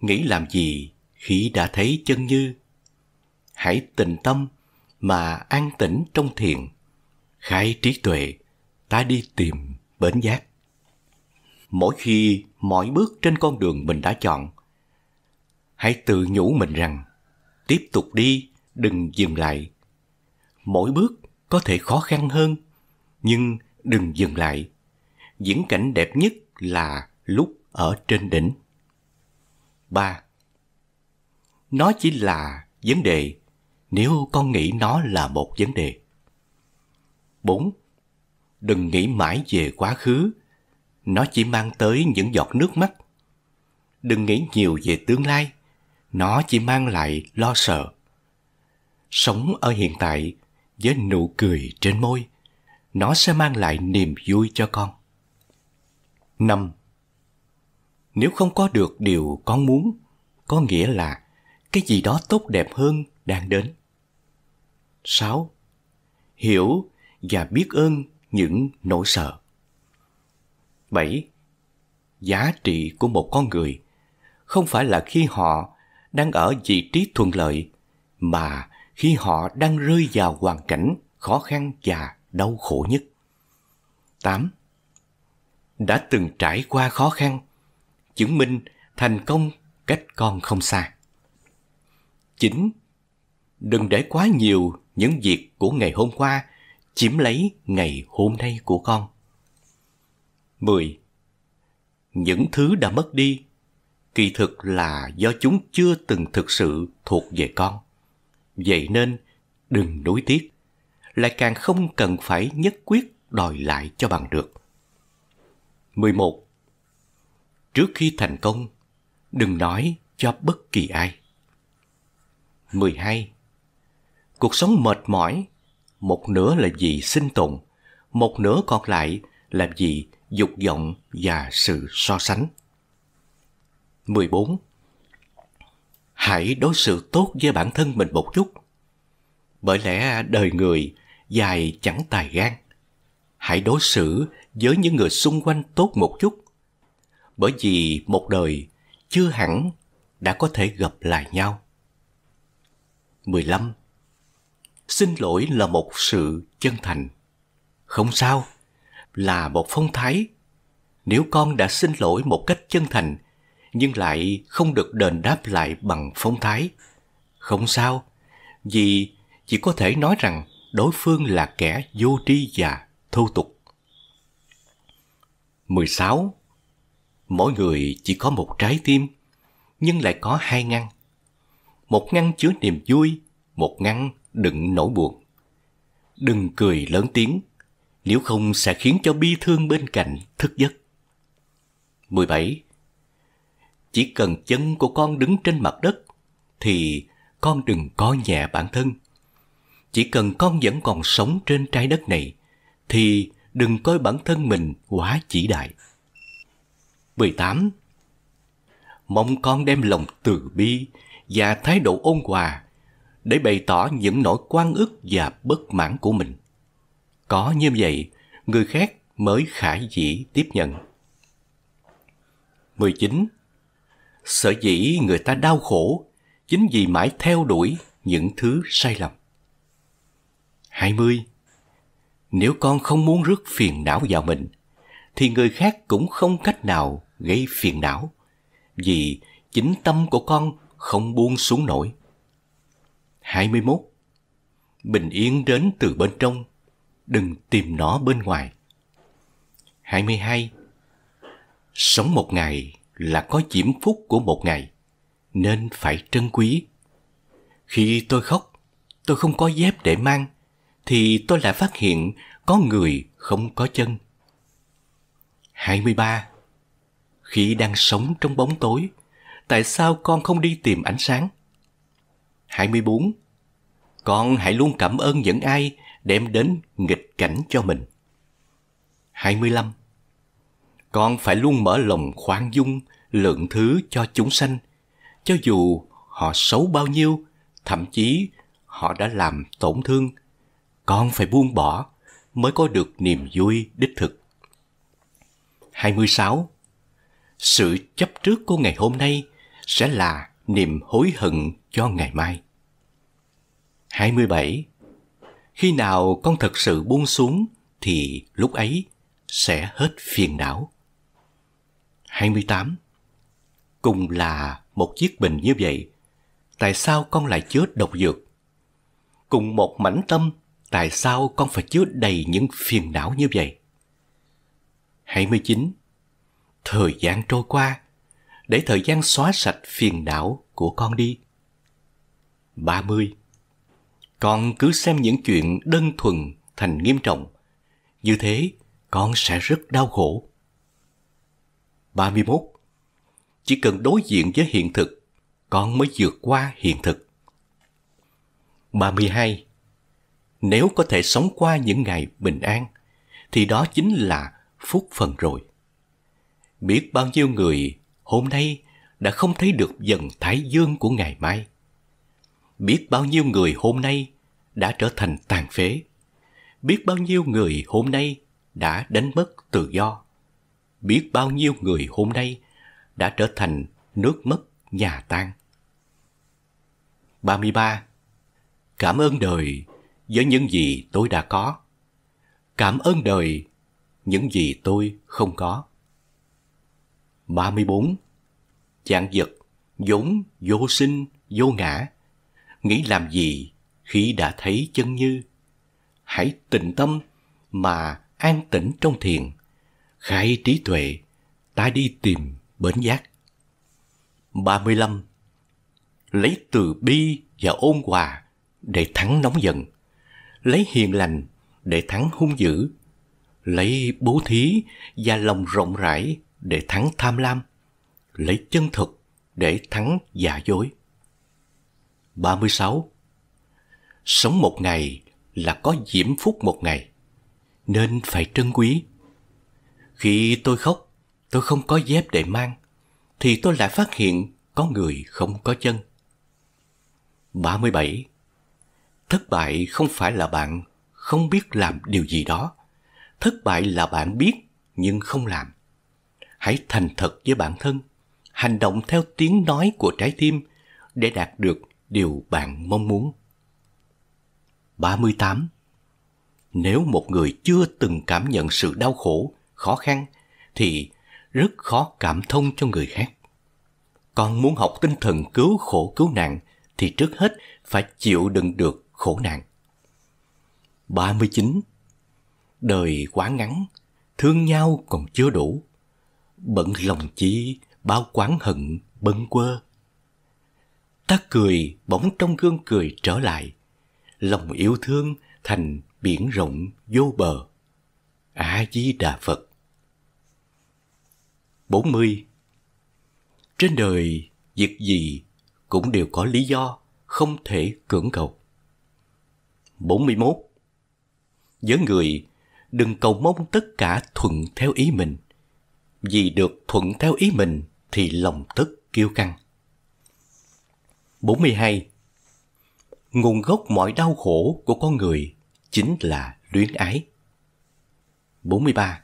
Nghĩ làm gì khi đã thấy chân như? Hãy tình tâm mà an tĩnh trong thiền khái trí tuệ, ta đi tìm bến giác. Mỗi khi mỗi bước trên con đường mình đã chọn, hãy tự nhủ mình rằng tiếp tục đi, đừng dừng lại. Mỗi bước có thể khó khăn hơn, nhưng đừng dừng lại. Diễn cảnh đẹp nhất là lúc ở trên đỉnh. ba Nó chỉ là vấn đề nếu con nghĩ nó là một vấn đề. 4. Đừng nghĩ mãi về quá khứ, nó chỉ mang tới những giọt nước mắt. Đừng nghĩ nhiều về tương lai, nó chỉ mang lại lo sợ. Sống ở hiện tại với nụ cười trên môi, nó sẽ mang lại niềm vui cho con. 5. Nếu không có được điều con muốn, có nghĩa là cái gì đó tốt đẹp hơn đang đến. 6. Hiểu và biết ơn những nỗi sợ. 7. Giá trị của một con người không phải là khi họ đang ở vị trí thuận lợi mà khi họ đang rơi vào hoàn cảnh khó khăn và đau khổ nhất. 8. Đã từng trải qua khó khăn, chứng minh thành công cách con không xa. 9. Đừng để quá nhiều những việc của ngày hôm qua chiếm lấy ngày hôm nay của con. 10. Những thứ đã mất đi kỳ thực là do chúng chưa từng thực sự thuộc về con. Vậy nên đừng đối tiếc, lại càng không cần phải nhất quyết đòi lại cho bằng được. 11. Trước khi thành công, đừng nói cho bất kỳ ai. 12. Cuộc sống mệt mỏi một nửa là vì sinh tồn, một nửa còn lại là vì dục vọng và sự so sánh. 14. Hãy đối xử tốt với bản thân mình một chút. Bởi lẽ đời người dài chẳng tài gan. Hãy đối xử với những người xung quanh tốt một chút. Bởi vì một đời chưa hẳn đã có thể gặp lại nhau. 15 xin lỗi là một sự chân thành không sao là một phong thái nếu con đã xin lỗi một cách chân thành nhưng lại không được đền đáp lại bằng phong thái không sao vì chỉ có thể nói rằng đối phương là kẻ vô tri và thô tục 16 mỗi người chỉ có một trái tim nhưng lại có hai ngăn một ngăn chứa niềm vui một ngăn đừng nổi buồn. Đừng cười lớn tiếng, nếu không sẽ khiến cho bi thương bên cạnh thức giấc. 17. Chỉ cần chân của con đứng trên mặt đất thì con đừng co nhẹ bản thân. Chỉ cần con vẫn còn sống trên trái đất này thì đừng coi bản thân mình quá chỉ đại. 18. Mong con đem lòng từ bi và thái độ ôn hòa để bày tỏ những nỗi quan ức và bất mãn của mình. Có như vậy, người khác mới khả dĩ tiếp nhận. 19. Sở dĩ người ta đau khổ chính vì mãi theo đuổi những thứ sai lầm. 20. Nếu con không muốn rước phiền não vào mình, thì người khác cũng không cách nào gây phiền não, vì chính tâm của con không buông xuống nổi. 21. Bình yên đến từ bên trong, đừng tìm nó bên ngoài. 22. Sống một ngày là có diễm phúc của một ngày, nên phải trân quý. Khi tôi khóc, tôi không có dép để mang, thì tôi lại phát hiện có người không có chân. 23. Khi đang sống trong bóng tối, tại sao con không đi tìm ánh sáng? 24 Con hãy luôn cảm ơn những ai đem đến nghịch cảnh cho mình. 25 Con phải luôn mở lòng khoan dung, lượng thứ cho chúng sanh, cho dù họ xấu bao nhiêu, thậm chí họ đã làm tổn thương. Con phải buông bỏ mới có được niềm vui đích thực. 26. Sự chấp trước của ngày hôm nay sẽ là niềm hối hận cho ngày mai. 27. Khi nào con thật sự buông xuống thì lúc ấy sẽ hết phiền não. 28. Cùng là một chiếc bình như vậy, tại sao con lại chứa độc dược? Cùng một mảnh tâm, tại sao con phải chứa đầy những phiền não như vậy? 29. Thời gian trôi qua, để thời gian xóa sạch phiền não của con đi. 30 con cứ xem những chuyện đơn thuần thành nghiêm trọng. Như thế, con sẽ rất đau khổ. 31. Chỉ cần đối diện với hiện thực, con mới vượt qua hiện thực. 32. Nếu có thể sống qua những ngày bình an, thì đó chính là phúc phần rồi. Biết bao nhiêu người hôm nay đã không thấy được dần thái dương của ngày mai. Biết bao nhiêu người hôm nay đã trở thành tàn phế. Biết bao nhiêu người hôm nay đã đánh mất tự do. Biết bao nhiêu người hôm nay đã trở thành nước mất nhà tan. 33. Cảm ơn đời với những gì tôi đã có. Cảm ơn đời những gì tôi không có. 34. Chạng vật vốn vô sinh, vô ngã. Nghĩ làm gì khi đã thấy chân như hãy tịnh tâm mà an tĩnh trong thiền khai trí tuệ ta đi tìm bến giác 35. Lấy từ bi và ôn hòa để thắng nóng giận. Lấy hiền lành để thắng hung dữ. Lấy bố thí và lòng rộng rãi để thắng tham lam. Lấy chân thực để thắng giả dối. 36. Sống một ngày là có diễm phúc một ngày, nên phải trân quý. Khi tôi khóc, tôi không có dép để mang, thì tôi lại phát hiện có người không có chân. 37. Thất bại không phải là bạn không biết làm điều gì đó. Thất bại là bạn biết nhưng không làm. Hãy thành thật với bản thân, hành động theo tiếng nói của trái tim để đạt được điều bạn mong muốn. 38 Nếu một người chưa từng cảm nhận sự đau khổ, khó khăn thì rất khó cảm thông cho người khác. Con muốn học tinh thần cứu khổ cứu nạn thì trước hết phải chịu đựng được khổ nạn. 39. Đời quá ngắn, thương nhau còn chưa đủ. Bận lòng chi, bao quán hận, bâng quơ. Ta cười bỗng trong gương cười trở lại lòng yêu thương thành biển rộng vô bờ. A Di Đà Phật. 40. Trên đời việc gì cũng đều có lý do không thể cưỡng cầu. 41. Với người đừng cầu mong tất cả thuận theo ý mình. Vì được thuận theo ý mình thì lòng tức kiêu căng. 42 nguồn gốc mọi đau khổ của con người chính là luyến ái. 43.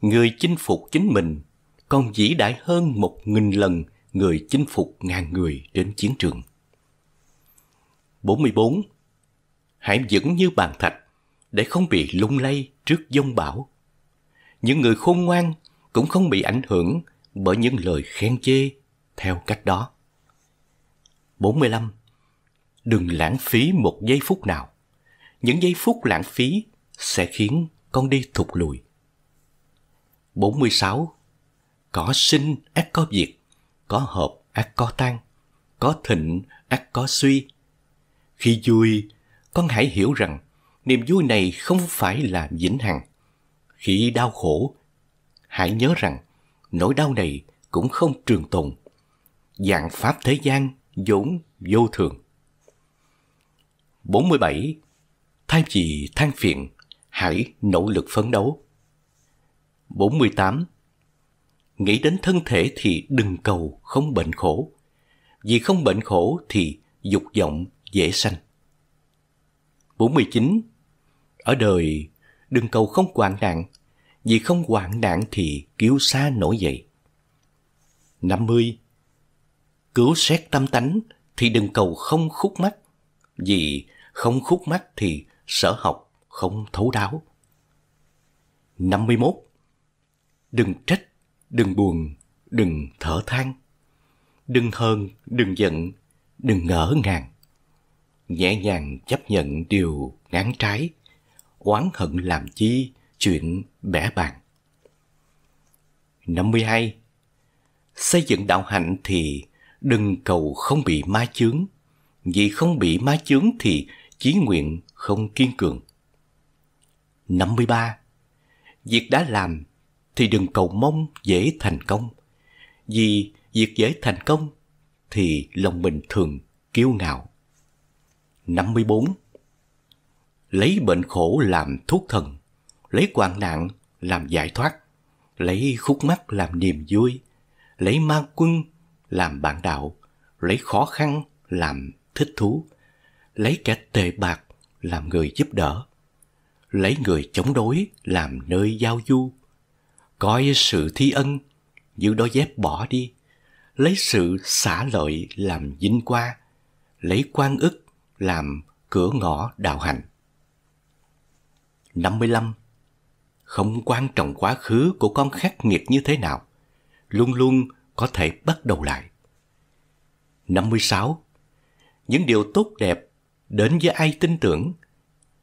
Người chinh phục chính mình còn vĩ đại hơn một nghìn lần người chinh phục ngàn người đến chiến trường. 44. Hãy vững như bàn thạch để không bị lung lay trước dông bão. Những người khôn ngoan cũng không bị ảnh hưởng bởi những lời khen chê theo cách đó. 45 đừng lãng phí một giây phút nào. Những giây phút lãng phí sẽ khiến con đi thụt lùi. 46. Có sinh ác có diệt, có hợp ác có tan, có thịnh ác có suy. Khi vui, con hãy hiểu rằng niềm vui này không phải là vĩnh hằng. Khi đau khổ, hãy nhớ rằng nỗi đau này cũng không trường tồn. Dạng pháp thế gian vốn vô thường. 47. Thay vì than phiền, hãy nỗ lực phấn đấu. 48. Nghĩ đến thân thể thì đừng cầu không bệnh khổ. Vì không bệnh khổ thì dục vọng dễ sanh. 49. Ở đời, đừng cầu không hoạn nạn. Vì không hoạn nạn thì cứu xa nổi dậy. 50. Cứu xét tâm tánh thì đừng cầu không khúc mắt Vì không khúc mắt thì sở học không thấu đáo. 51. Đừng trách, đừng buồn, đừng thở than. Đừng hờn, đừng giận, đừng ngỡ ngàng. Nhẹ nhàng chấp nhận điều ngán trái, oán hận làm chi chuyện bẻ bàn. 52. Xây dựng đạo hạnh thì đừng cầu không bị ma chướng, vì không bị ma chướng thì chí nguyện không kiên cường. 53. Việc đã làm thì đừng cầu mong dễ thành công. Vì việc dễ thành công thì lòng mình thường kiêu ngạo. 54. Lấy bệnh khổ làm thuốc thần, lấy quan nạn làm giải thoát, lấy khúc mắc làm niềm vui, lấy ma quân làm bạn đạo, lấy khó khăn làm thích thú, lấy kẻ tệ bạc làm người giúp đỡ, lấy người chống đối làm nơi giao du, coi sự thi ân như đôi dép bỏ đi, lấy sự xả lợi làm dinh qua, lấy quan ức làm cửa ngõ đạo hành. 55. Không quan trọng quá khứ của con khắc nghiệt như thế nào, luôn luôn có thể bắt đầu lại. 56. Những điều tốt đẹp đến với ai tin tưởng,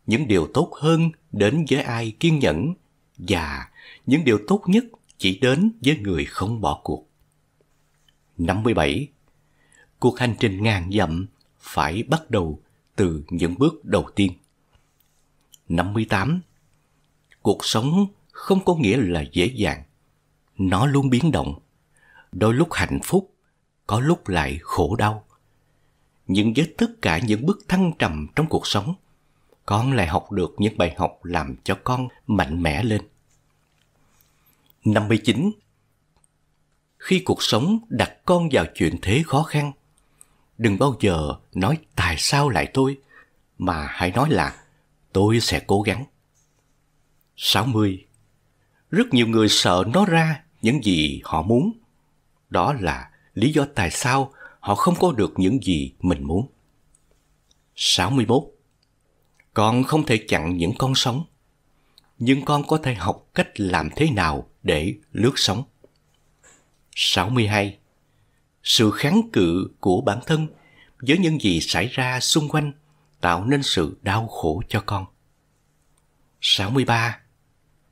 những điều tốt hơn đến với ai kiên nhẫn và những điều tốt nhất chỉ đến với người không bỏ cuộc. 57. Cuộc hành trình ngàn dặm phải bắt đầu từ những bước đầu tiên. 58. Cuộc sống không có nghĩa là dễ dàng. Nó luôn biến động. Đôi lúc hạnh phúc, có lúc lại khổ đau nhưng với tất cả những bước thăng trầm trong cuộc sống, con lại học được những bài học làm cho con mạnh mẽ lên. 59. Khi cuộc sống đặt con vào chuyện thế khó khăn, đừng bao giờ nói tại sao lại tôi, mà hãy nói là tôi sẽ cố gắng. 60. Rất nhiều người sợ nói ra những gì họ muốn. Đó là lý do tại sao họ không có được những gì mình muốn. 61. Con không thể chặn những con sóng, nhưng con có thể học cách làm thế nào để lướt sóng. 62. Sự kháng cự của bản thân với những gì xảy ra xung quanh tạo nên sự đau khổ cho con. 63.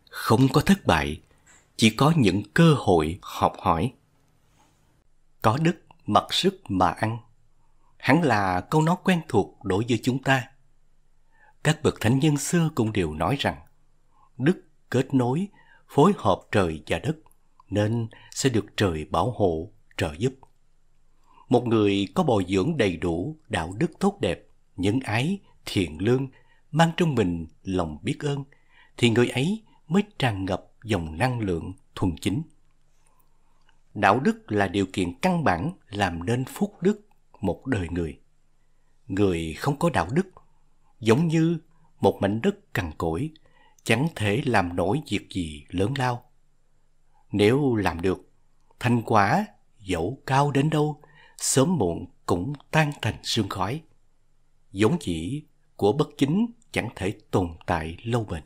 Không có thất bại, chỉ có những cơ hội học hỏi. Có đức mặc sức mà ăn. Hẳn là câu nói quen thuộc đối với chúng ta. Các bậc thánh nhân xưa cũng đều nói rằng đức kết nối, phối hợp trời và đất nên sẽ được trời bảo hộ, trợ giúp. Một người có bồi dưỡng đầy đủ đạo đức tốt đẹp, nhân ái, thiện lương, mang trong mình lòng biết ơn thì người ấy mới tràn ngập dòng năng lượng thuần chính đạo đức là điều kiện căn bản làm nên phúc đức một đời người người không có đạo đức giống như một mảnh đất cằn cỗi chẳng thể làm nổi việc gì lớn lao nếu làm được thành quả dẫu cao đến đâu sớm muộn cũng tan thành sương khói giống chỉ của bất chính chẳng thể tồn tại lâu bền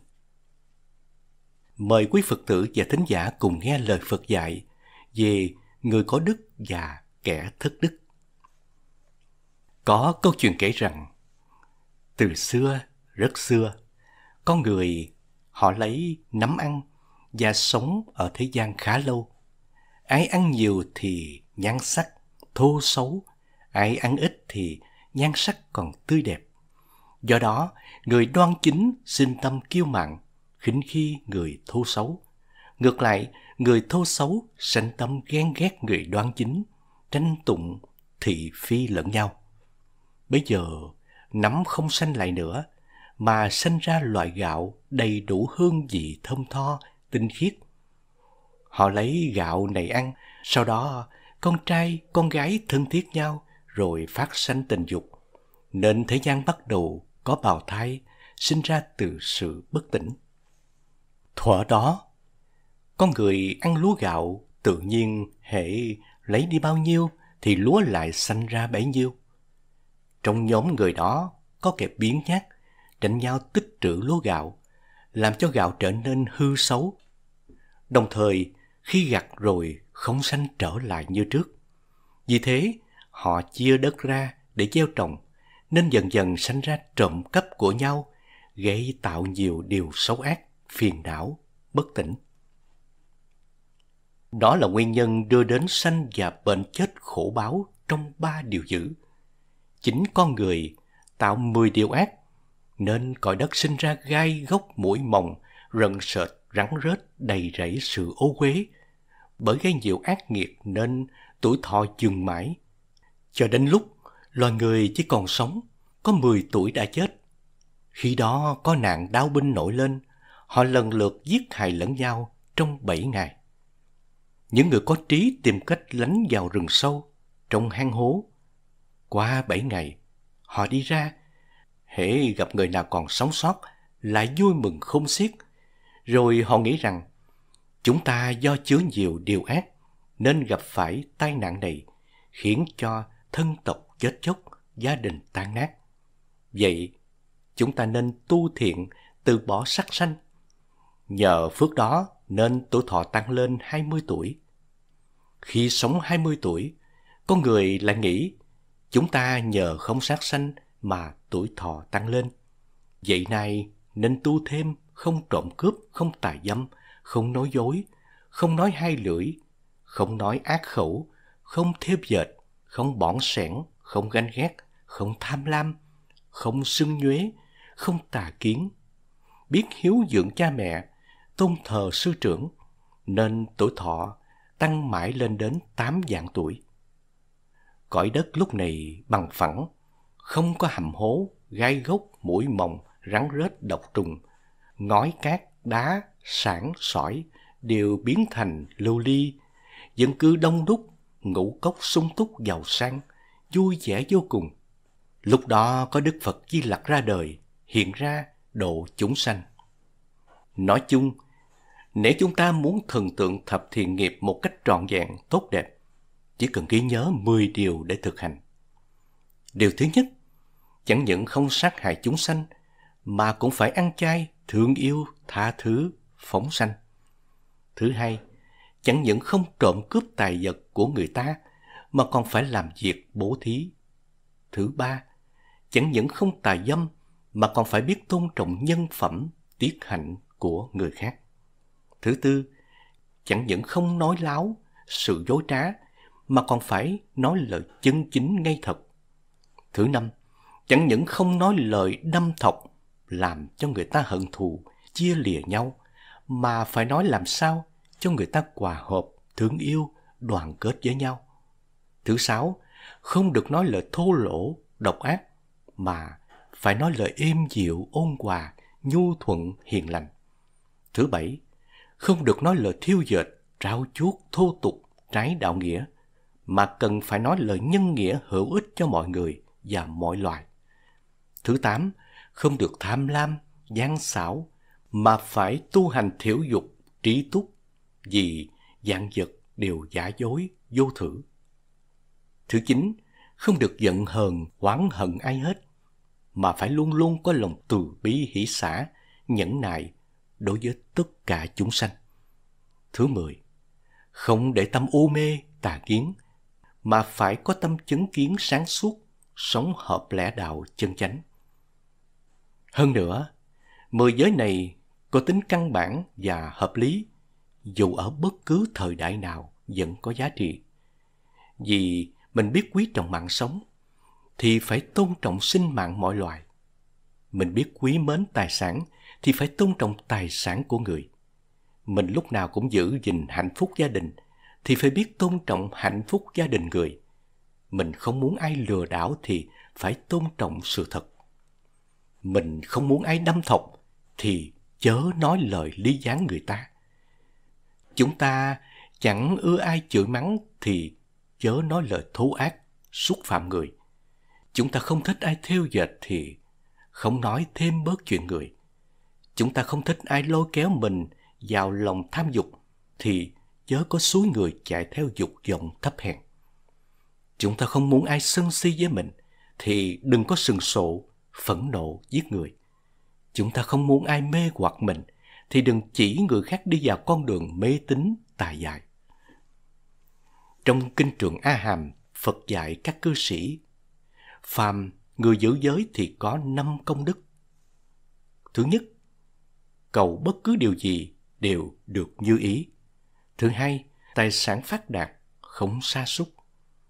mời quý phật tử và thính giả cùng nghe lời phật dạy về người có đức và kẻ thất đức. Có câu chuyện kể rằng, từ xưa, rất xưa, con người họ lấy nắm ăn và sống ở thế gian khá lâu. Ai ăn nhiều thì nhan sắc, thô xấu, ai ăn ít thì nhan sắc còn tươi đẹp. Do đó, người đoan chính sinh tâm kiêu mạn, khinh khi người thô xấu. Ngược lại, người thô xấu sanh tâm ghen ghét người đoan chính tranh tụng thị phi lẫn nhau bây giờ nắm không sanh lại nữa mà sanh ra loại gạo đầy đủ hương vị thơm tho tinh khiết họ lấy gạo này ăn sau đó con trai con gái thân thiết nhau rồi phát sanh tình dục nên thế gian bắt đầu có bào thai sinh ra từ sự bất tỉnh thuở đó con người ăn lúa gạo, tự nhiên hệ lấy đi bao nhiêu thì lúa lại sanh ra bấy nhiêu. Trong nhóm người đó có kẻ biến nhát, tranh nhau tích trữ lúa gạo, làm cho gạo trở nên hư xấu. Đồng thời, khi gặt rồi không sanh trở lại như trước. Vì thế, họ chia đất ra để gieo trồng, nên dần dần sanh ra trộm cắp của nhau, gây tạo nhiều điều xấu ác, phiền não, bất tỉnh đó là nguyên nhân đưa đến sanh và bệnh chết khổ báo trong ba điều dữ. Chính con người tạo 10 điều ác, nên cõi đất sinh ra gai gốc mũi mồng, rần sệt, rắn rết, đầy rẫy sự ô uế. Bởi gây nhiều ác nghiệt nên tuổi thọ dừng mãi. Cho đến lúc loài người chỉ còn sống, có 10 tuổi đã chết. Khi đó có nạn đau binh nổi lên, họ lần lượt giết hại lẫn nhau trong 7 ngày những người có trí tìm cách lánh vào rừng sâu, trong hang hố. Qua bảy ngày, họ đi ra, hễ gặp người nào còn sống sót, lại vui mừng không xiết. Rồi họ nghĩ rằng, chúng ta do chứa nhiều điều ác, nên gặp phải tai nạn này, khiến cho thân tộc chết chóc, gia đình tan nát. Vậy, chúng ta nên tu thiện, từ bỏ sắc sanh. Nhờ phước đó nên tuổi thọ tăng lên 20 tuổi. Khi sống 20 tuổi, con người lại nghĩ chúng ta nhờ không sát sanh mà tuổi thọ tăng lên. Vậy nay nên tu thêm không trộm cướp, không tà dâm, không nói dối, không nói hai lưỡi, không nói ác khẩu, không thêu dệt, không bỏng sẻn, không ganh ghét, không tham lam, không xưng nhuế, không tà kiến. Biết hiếu dưỡng cha mẹ, tôn thờ sư trưởng, nên tuổi thọ tăng mãi lên đến 8 dạng tuổi. Cõi đất lúc này bằng phẳng, không có hầm hố, gai gốc, mũi mồng, rắn rết độc trùng, ngói cát, đá, sản, sỏi đều biến thành lưu ly, dân cư đông đúc, ngũ cốc sung túc giàu sang, vui vẻ vô cùng. Lúc đó có Đức Phật Di Lặc ra đời, hiện ra độ chúng sanh. Nói chung, nếu chúng ta muốn thần tượng thập thiện nghiệp một cách trọn vẹn, tốt đẹp, chỉ cần ghi nhớ 10 điều để thực hành. Điều thứ nhất, chẳng những không sát hại chúng sanh, mà cũng phải ăn chay, thương yêu, tha thứ, phóng sanh. Thứ hai, chẳng những không trộm cướp tài vật của người ta, mà còn phải làm việc bố thí. Thứ ba, chẳng những không tà dâm, mà còn phải biết tôn trọng nhân phẩm, tiết hạnh của người khác. Thứ tư, chẳng những không nói láo, sự dối trá, mà còn phải nói lời chân chính ngay thật. Thứ năm, chẳng những không nói lời đâm thọc, làm cho người ta hận thù, chia lìa nhau, mà phải nói làm sao cho người ta hòa hợp, thương yêu, đoàn kết với nhau. Thứ sáu, không được nói lời thô lỗ, độc ác, mà phải nói lời êm dịu, ôn hòa, nhu thuận, hiền lành. Thứ bảy, không được nói lời thiêu dệt, trao chuốt, thô tục, trái đạo nghĩa, mà cần phải nói lời nhân nghĩa hữu ích cho mọi người và mọi loài. Thứ tám, không được tham lam, gian xảo, mà phải tu hành thiểu dục, trí túc, vì dạng vật đều giả dối, vô thử. Thứ chín, không được giận hờn, oán hận ai hết, mà phải luôn luôn có lòng từ bi hỷ xã, nhẫn nại, đối với tất cả chúng sanh. Thứ mười, Không để tâm u mê, tà kiến, mà phải có tâm chứng kiến sáng suốt, sống hợp lẽ đạo chân chánh. Hơn nữa, mười giới này có tính căn bản và hợp lý, dù ở bất cứ thời đại nào vẫn có giá trị. Vì mình biết quý trọng mạng sống, thì phải tôn trọng sinh mạng mọi loài. Mình biết quý mến tài sản thì phải tôn trọng tài sản của người. Mình lúc nào cũng giữ gìn hạnh phúc gia đình thì phải biết tôn trọng hạnh phúc gia đình người. Mình không muốn ai lừa đảo thì phải tôn trọng sự thật. Mình không muốn ai đâm thọc thì chớ nói lời lý gián người ta. Chúng ta chẳng ưa ai chửi mắng thì chớ nói lời thú ác, xúc phạm người. Chúng ta không thích ai thêu dệt thì không nói thêm bớt chuyện người chúng ta không thích ai lôi kéo mình vào lòng tham dục thì chớ có suối người chạy theo dục vọng thấp hèn. Chúng ta không muốn ai sân si với mình thì đừng có sừng sộ, phẫn nộ giết người. Chúng ta không muốn ai mê hoặc mình thì đừng chỉ người khác đi vào con đường mê tín tà dại. Trong kinh trường A Hàm, Phật dạy các cư sĩ, phàm người giữ giới thì có năm công đức. Thứ nhất, cầu bất cứ điều gì đều được như ý. Thứ hai, tài sản phát đạt, không xa xúc.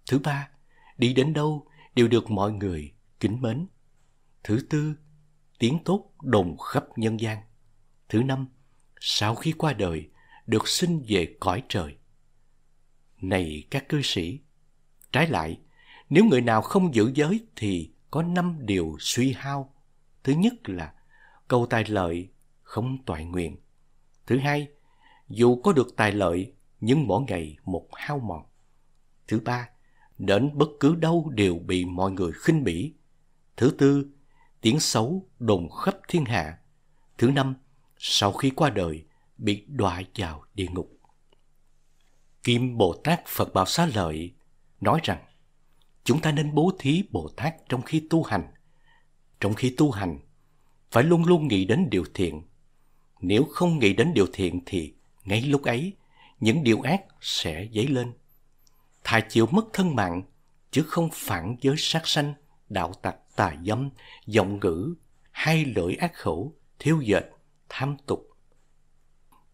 Thứ ba, đi đến đâu đều được mọi người kính mến. Thứ tư, tiếng tốt đồng khắp nhân gian. Thứ năm, sau khi qua đời, được sinh về cõi trời. Này các cư sĩ, trái lại, nếu người nào không giữ giới thì có năm điều suy hao. Thứ nhất là cầu tài lợi không toại nguyện. Thứ hai, dù có được tài lợi nhưng mỗi ngày một hao mòn. Thứ ba, đến bất cứ đâu đều bị mọi người khinh bỉ. Thứ tư, tiếng xấu đồn khắp thiên hạ. Thứ năm, sau khi qua đời bị đọa vào địa ngục. Kim Bồ Tát Phật Bảo Xá Lợi nói rằng chúng ta nên bố thí Bồ Tát trong khi tu hành. Trong khi tu hành, phải luôn luôn nghĩ đến điều thiện, nếu không nghĩ đến điều thiện thì ngay lúc ấy, những điều ác sẽ dấy lên. Thà chịu mất thân mạng, chứ không phản với sát sanh, đạo tặc tà dâm, giọng ngữ, hay lưỡi ác khẩu, thiếu dệt, tham tục.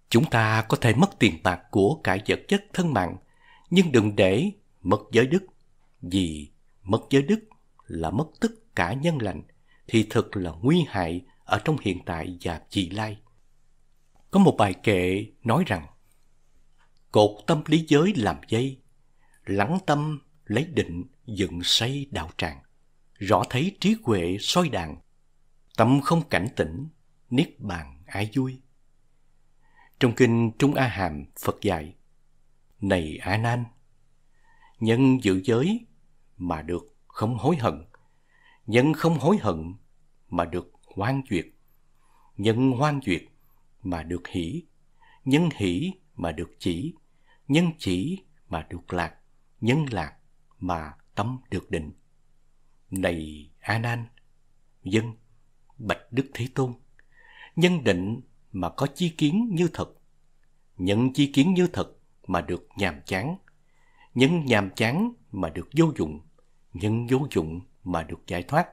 Chúng ta có thể mất tiền bạc của cả vật chất thân mạng, nhưng đừng để mất giới đức. Vì mất giới đức là mất tất cả nhân lành, thì thật là nguy hại ở trong hiện tại và vị lai có một bài kệ nói rằng Cột tâm lý giới làm dây, lắng tâm lấy định dựng xây đạo tràng. Rõ thấy trí huệ soi đàn, tâm không cảnh tỉnh, niết bàn ái vui. Trong kinh Trung A Hàm Phật dạy, Này A Nan, nhân giữ giới mà được không hối hận, nhân không hối hận mà được hoan duyệt, nhân hoan duyệt mà được hỷ, nhân hỷ mà được chỉ, nhân chỉ mà được lạc, nhân lạc mà tâm được định. Này A Nan, dân bạch Đức Thế Tôn, nhân định mà có chi kiến như thật, nhận chi kiến như thật mà được nhàm chán, nhân nhàm chán mà được vô dụng, nhân vô dụng mà được giải thoát,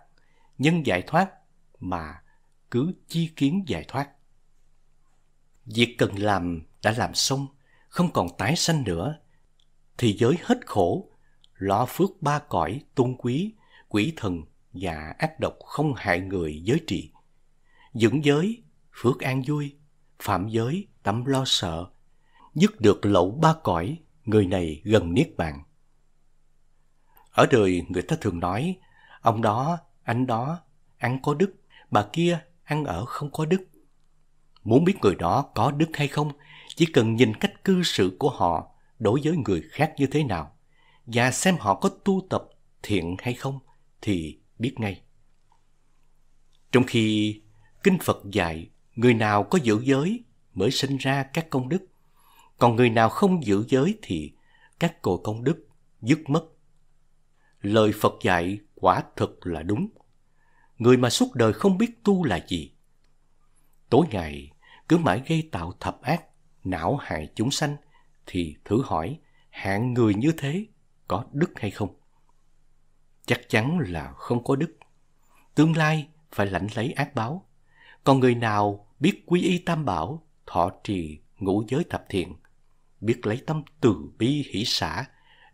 nhân giải thoát mà cứ chi kiến giải thoát. Việc cần làm đã làm xong, không còn tái sanh nữa. Thì giới hết khổ, lo phước ba cõi tôn quý, quỷ thần và ác độc không hại người giới trị. Dưỡng giới, phước an vui, phạm giới, tâm lo sợ, dứt được lậu ba cõi, người này gần niết bàn. Ở đời người ta thường nói, ông đó, anh đó, ăn có đức, bà kia ăn ở không có đức. Muốn biết người đó có đức hay không, chỉ cần nhìn cách cư xử của họ đối với người khác như thế nào và xem họ có tu tập thiện hay không thì biết ngay. Trong khi Kinh Phật dạy người nào có giữ giới mới sinh ra các công đức, còn người nào không giữ giới thì các cội công đức dứt mất. Lời Phật dạy quả thực là đúng. Người mà suốt đời không biết tu là gì. Tối ngày cứ mãi gây tạo thập ác, não hại chúng sanh, thì thử hỏi, hạng người như thế có đức hay không? Chắc chắn là không có đức. Tương lai phải lãnh lấy ác báo. Còn người nào biết quy y tam bảo, thọ trì, ngũ giới thập thiện, biết lấy tâm từ bi hỷ xã,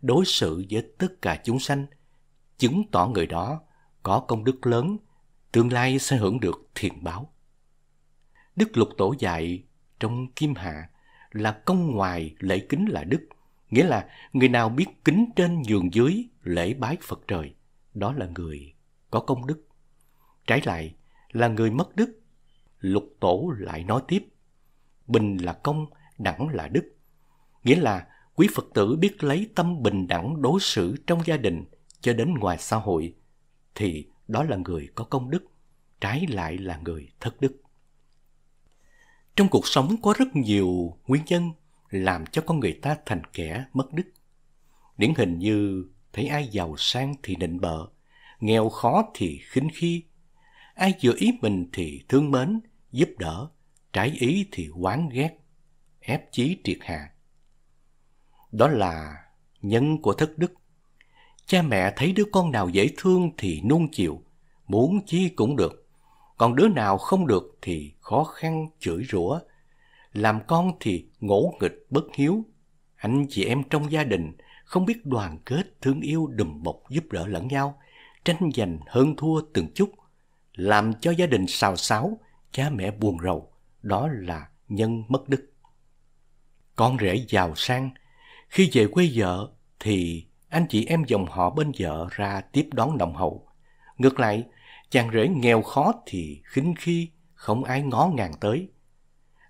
đối xử với tất cả chúng sanh, chứng tỏ người đó có công đức lớn, tương lai sẽ hưởng được thiền báo. Đức Lục Tổ dạy trong Kim Hạ là công ngoài lễ kính là đức, nghĩa là người nào biết kính trên nhường dưới lễ bái Phật trời, đó là người có công đức. Trái lại là người mất đức, Lục Tổ lại nói tiếp, bình là công, đẳng là đức. Nghĩa là quý Phật tử biết lấy tâm bình đẳng đối xử trong gia đình cho đến ngoài xã hội, thì đó là người có công đức, trái lại là người thất đức. Trong cuộc sống có rất nhiều nguyên nhân làm cho con người ta thành kẻ mất đức. Điển hình như thấy ai giàu sang thì nịnh bợ, nghèo khó thì khinh khi, ai vừa ý mình thì thương mến, giúp đỡ, trái ý thì oán ghét, ép chí triệt hạ. Đó là nhân của thất đức. Cha mẹ thấy đứa con nào dễ thương thì nuông chiều, muốn chi cũng được còn đứa nào không được thì khó khăn chửi rủa làm con thì ngỗ nghịch bất hiếu anh chị em trong gia đình không biết đoàn kết thương yêu đùm bọc giúp đỡ lẫn nhau tranh giành hơn thua từng chút làm cho gia đình xào xáo cha mẹ buồn rầu đó là nhân mất đức con rể giàu sang khi về quê vợ thì anh chị em dòng họ bên vợ ra tiếp đón đồng hậu ngược lại chàng rể nghèo khó thì khinh khi không ai ngó ngàng tới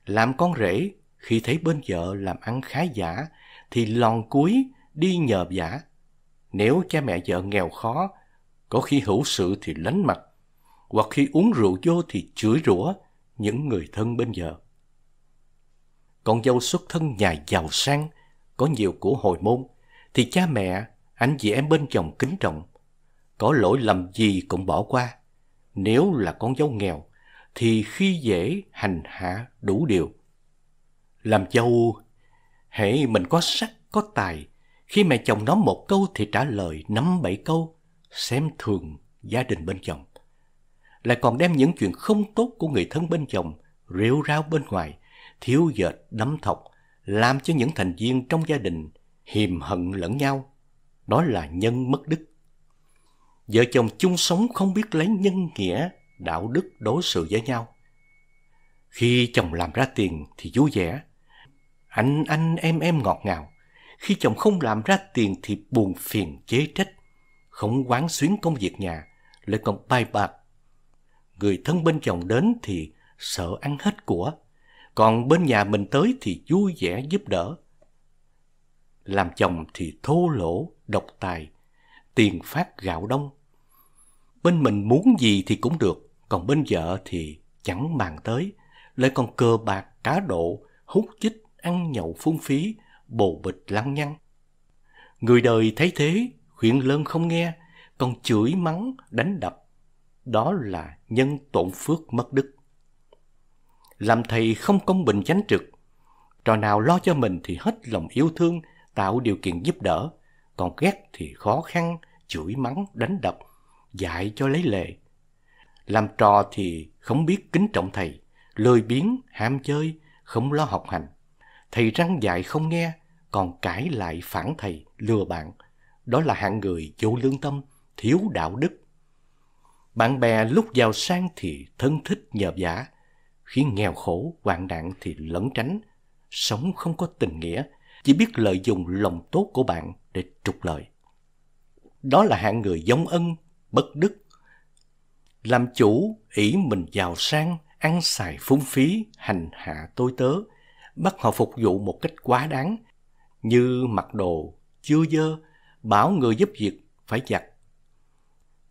làm con rể khi thấy bên vợ làm ăn khá giả thì lòn cuối đi nhờ giả nếu cha mẹ vợ nghèo khó có khi hữu sự thì lánh mặt hoặc khi uống rượu vô thì chửi rủa những người thân bên vợ con dâu xuất thân nhà giàu sang có nhiều của hồi môn thì cha mẹ anh chị em bên chồng kính trọng có lỗi lầm gì cũng bỏ qua nếu là con dâu nghèo thì khi dễ hành hạ đủ điều. Làm dâu, hễ mình có sắc, có tài, khi mẹ chồng nói một câu thì trả lời năm bảy câu, xem thường gia đình bên chồng. Lại còn đem những chuyện không tốt của người thân bên chồng rêu rao bên ngoài, thiếu dệt, đấm thọc, làm cho những thành viên trong gia đình hiềm hận lẫn nhau. Đó là nhân mất đức. Vợ chồng chung sống không biết lấy nhân nghĩa, đạo đức đối xử với nhau. Khi chồng làm ra tiền thì vui vẻ, anh anh em em ngọt ngào. Khi chồng không làm ra tiền thì buồn phiền chế trách, không quán xuyến công việc nhà, lại còn bài bạc. Người thân bên chồng đến thì sợ ăn hết của, còn bên nhà mình tới thì vui vẻ giúp đỡ. Làm chồng thì thô lỗ, độc tài, tiền phát gạo đông. Bên mình muốn gì thì cũng được, còn bên vợ thì chẳng bàn tới, lại còn cờ bạc, cá độ, hút chích, ăn nhậu phung phí, bồ bịch lăng nhăng. Người đời thấy thế, khuyên lơn không nghe, còn chửi mắng, đánh đập. Đó là nhân tổn phước mất đức. Làm thầy không công bình chánh trực, trò nào lo cho mình thì hết lòng yêu thương, tạo điều kiện giúp đỡ, còn ghét thì khó khăn, chửi mắng, đánh đập, dạy cho lấy lệ. Làm trò thì không biết kính trọng thầy, lười biếng, ham chơi, không lo học hành. Thầy răng dạy không nghe, còn cãi lại phản thầy, lừa bạn. Đó là hạng người vô lương tâm, thiếu đạo đức. Bạn bè lúc giàu sang thì thân thích nhờ giả, khi nghèo khổ, hoạn nạn thì lẩn tránh, sống không có tình nghĩa, chỉ biết lợi dụng lòng tốt của bạn để trục lợi. Đó là hạng người giống ân, bất đức. Làm chủ, ỷ mình giàu sang, ăn xài phung phí, hành hạ tôi tớ, bắt họ phục vụ một cách quá đáng, như mặc đồ, chưa dơ, bảo người giúp việc phải giặt.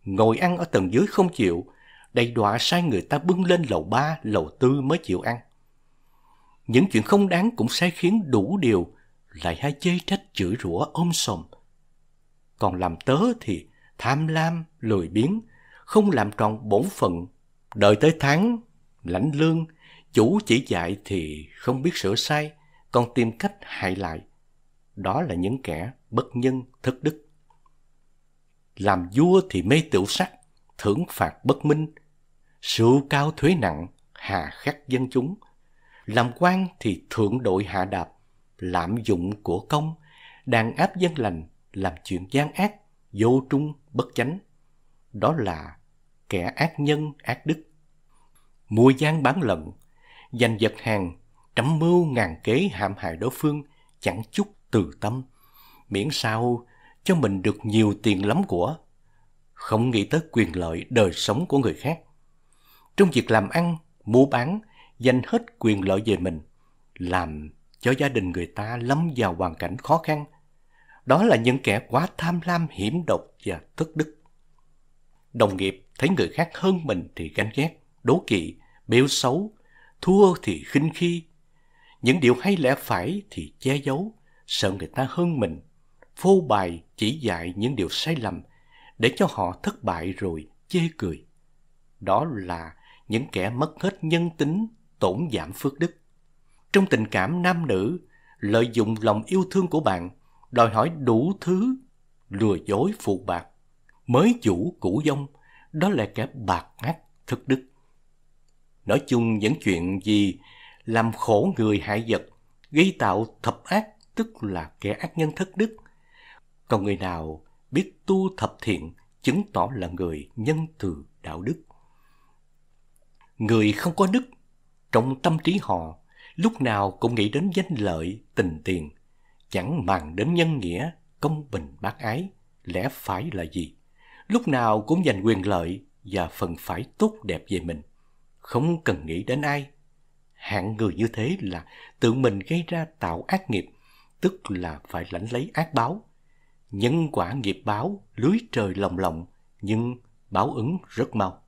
Ngồi ăn ở tầng dưới không chịu, đầy đọa sai người ta bưng lên lầu ba, lầu tư mới chịu ăn. Những chuyện không đáng cũng sai khiến đủ điều, lại hay chê trách chửi rủa ôm sòm. Còn làm tớ thì tham lam, lười biếng, không làm tròn bổn phận, đợi tới tháng lãnh lương, chủ chỉ dạy thì không biết sửa sai, còn tìm cách hại lại. Đó là những kẻ bất nhân thất đức. Làm vua thì mê tiểu sắc, thưởng phạt bất minh, sưu cao thuế nặng, hà khắc dân chúng. Làm quan thì thượng đội hạ đạp, lạm dụng của công, đàn áp dân lành, làm chuyện gian ác, vô trung, bất chánh. Đó là kẻ ác nhân, ác đức. Mua gian bán lận, giành vật hàng, trẫm mưu ngàn kế hãm hại đối phương, chẳng chút từ tâm. Miễn sao cho mình được nhiều tiền lắm của, không nghĩ tới quyền lợi đời sống của người khác. Trong việc làm ăn, mua bán, dành hết quyền lợi về mình, làm cho gia đình người ta lắm vào hoàn cảnh khó khăn. Đó là những kẻ quá tham lam hiểm độc và thất đức. Đồng nghiệp thấy người khác hơn mình thì ganh ghét, đố kỵ, biểu xấu, thua thì khinh khi. Những điều hay lẽ phải thì che giấu, sợ người ta hơn mình, phô bài chỉ dạy những điều sai lầm để cho họ thất bại rồi chê cười. Đó là những kẻ mất hết nhân tính, tổn giảm phước đức trong tình cảm nam nữ lợi dụng lòng yêu thương của bạn đòi hỏi đủ thứ lừa dối phụ bạc mới chủ cũ dông đó là kẻ bạc ngắt thực đức nói chung những chuyện gì làm khổ người hại vật gây tạo thập ác tức là kẻ ác nhân thất đức còn người nào biết tu thập thiện chứng tỏ là người nhân từ đạo đức người không có đức trong tâm trí họ lúc nào cũng nghĩ đến danh lợi, tình tiền, chẳng màng đến nhân nghĩa, công bình bác ái, lẽ phải là gì. Lúc nào cũng giành quyền lợi và phần phải tốt đẹp về mình, không cần nghĩ đến ai. Hạng người như thế là tự mình gây ra tạo ác nghiệp, tức là phải lãnh lấy ác báo. Nhân quả nghiệp báo, lưới trời lồng lộng, nhưng báo ứng rất mau.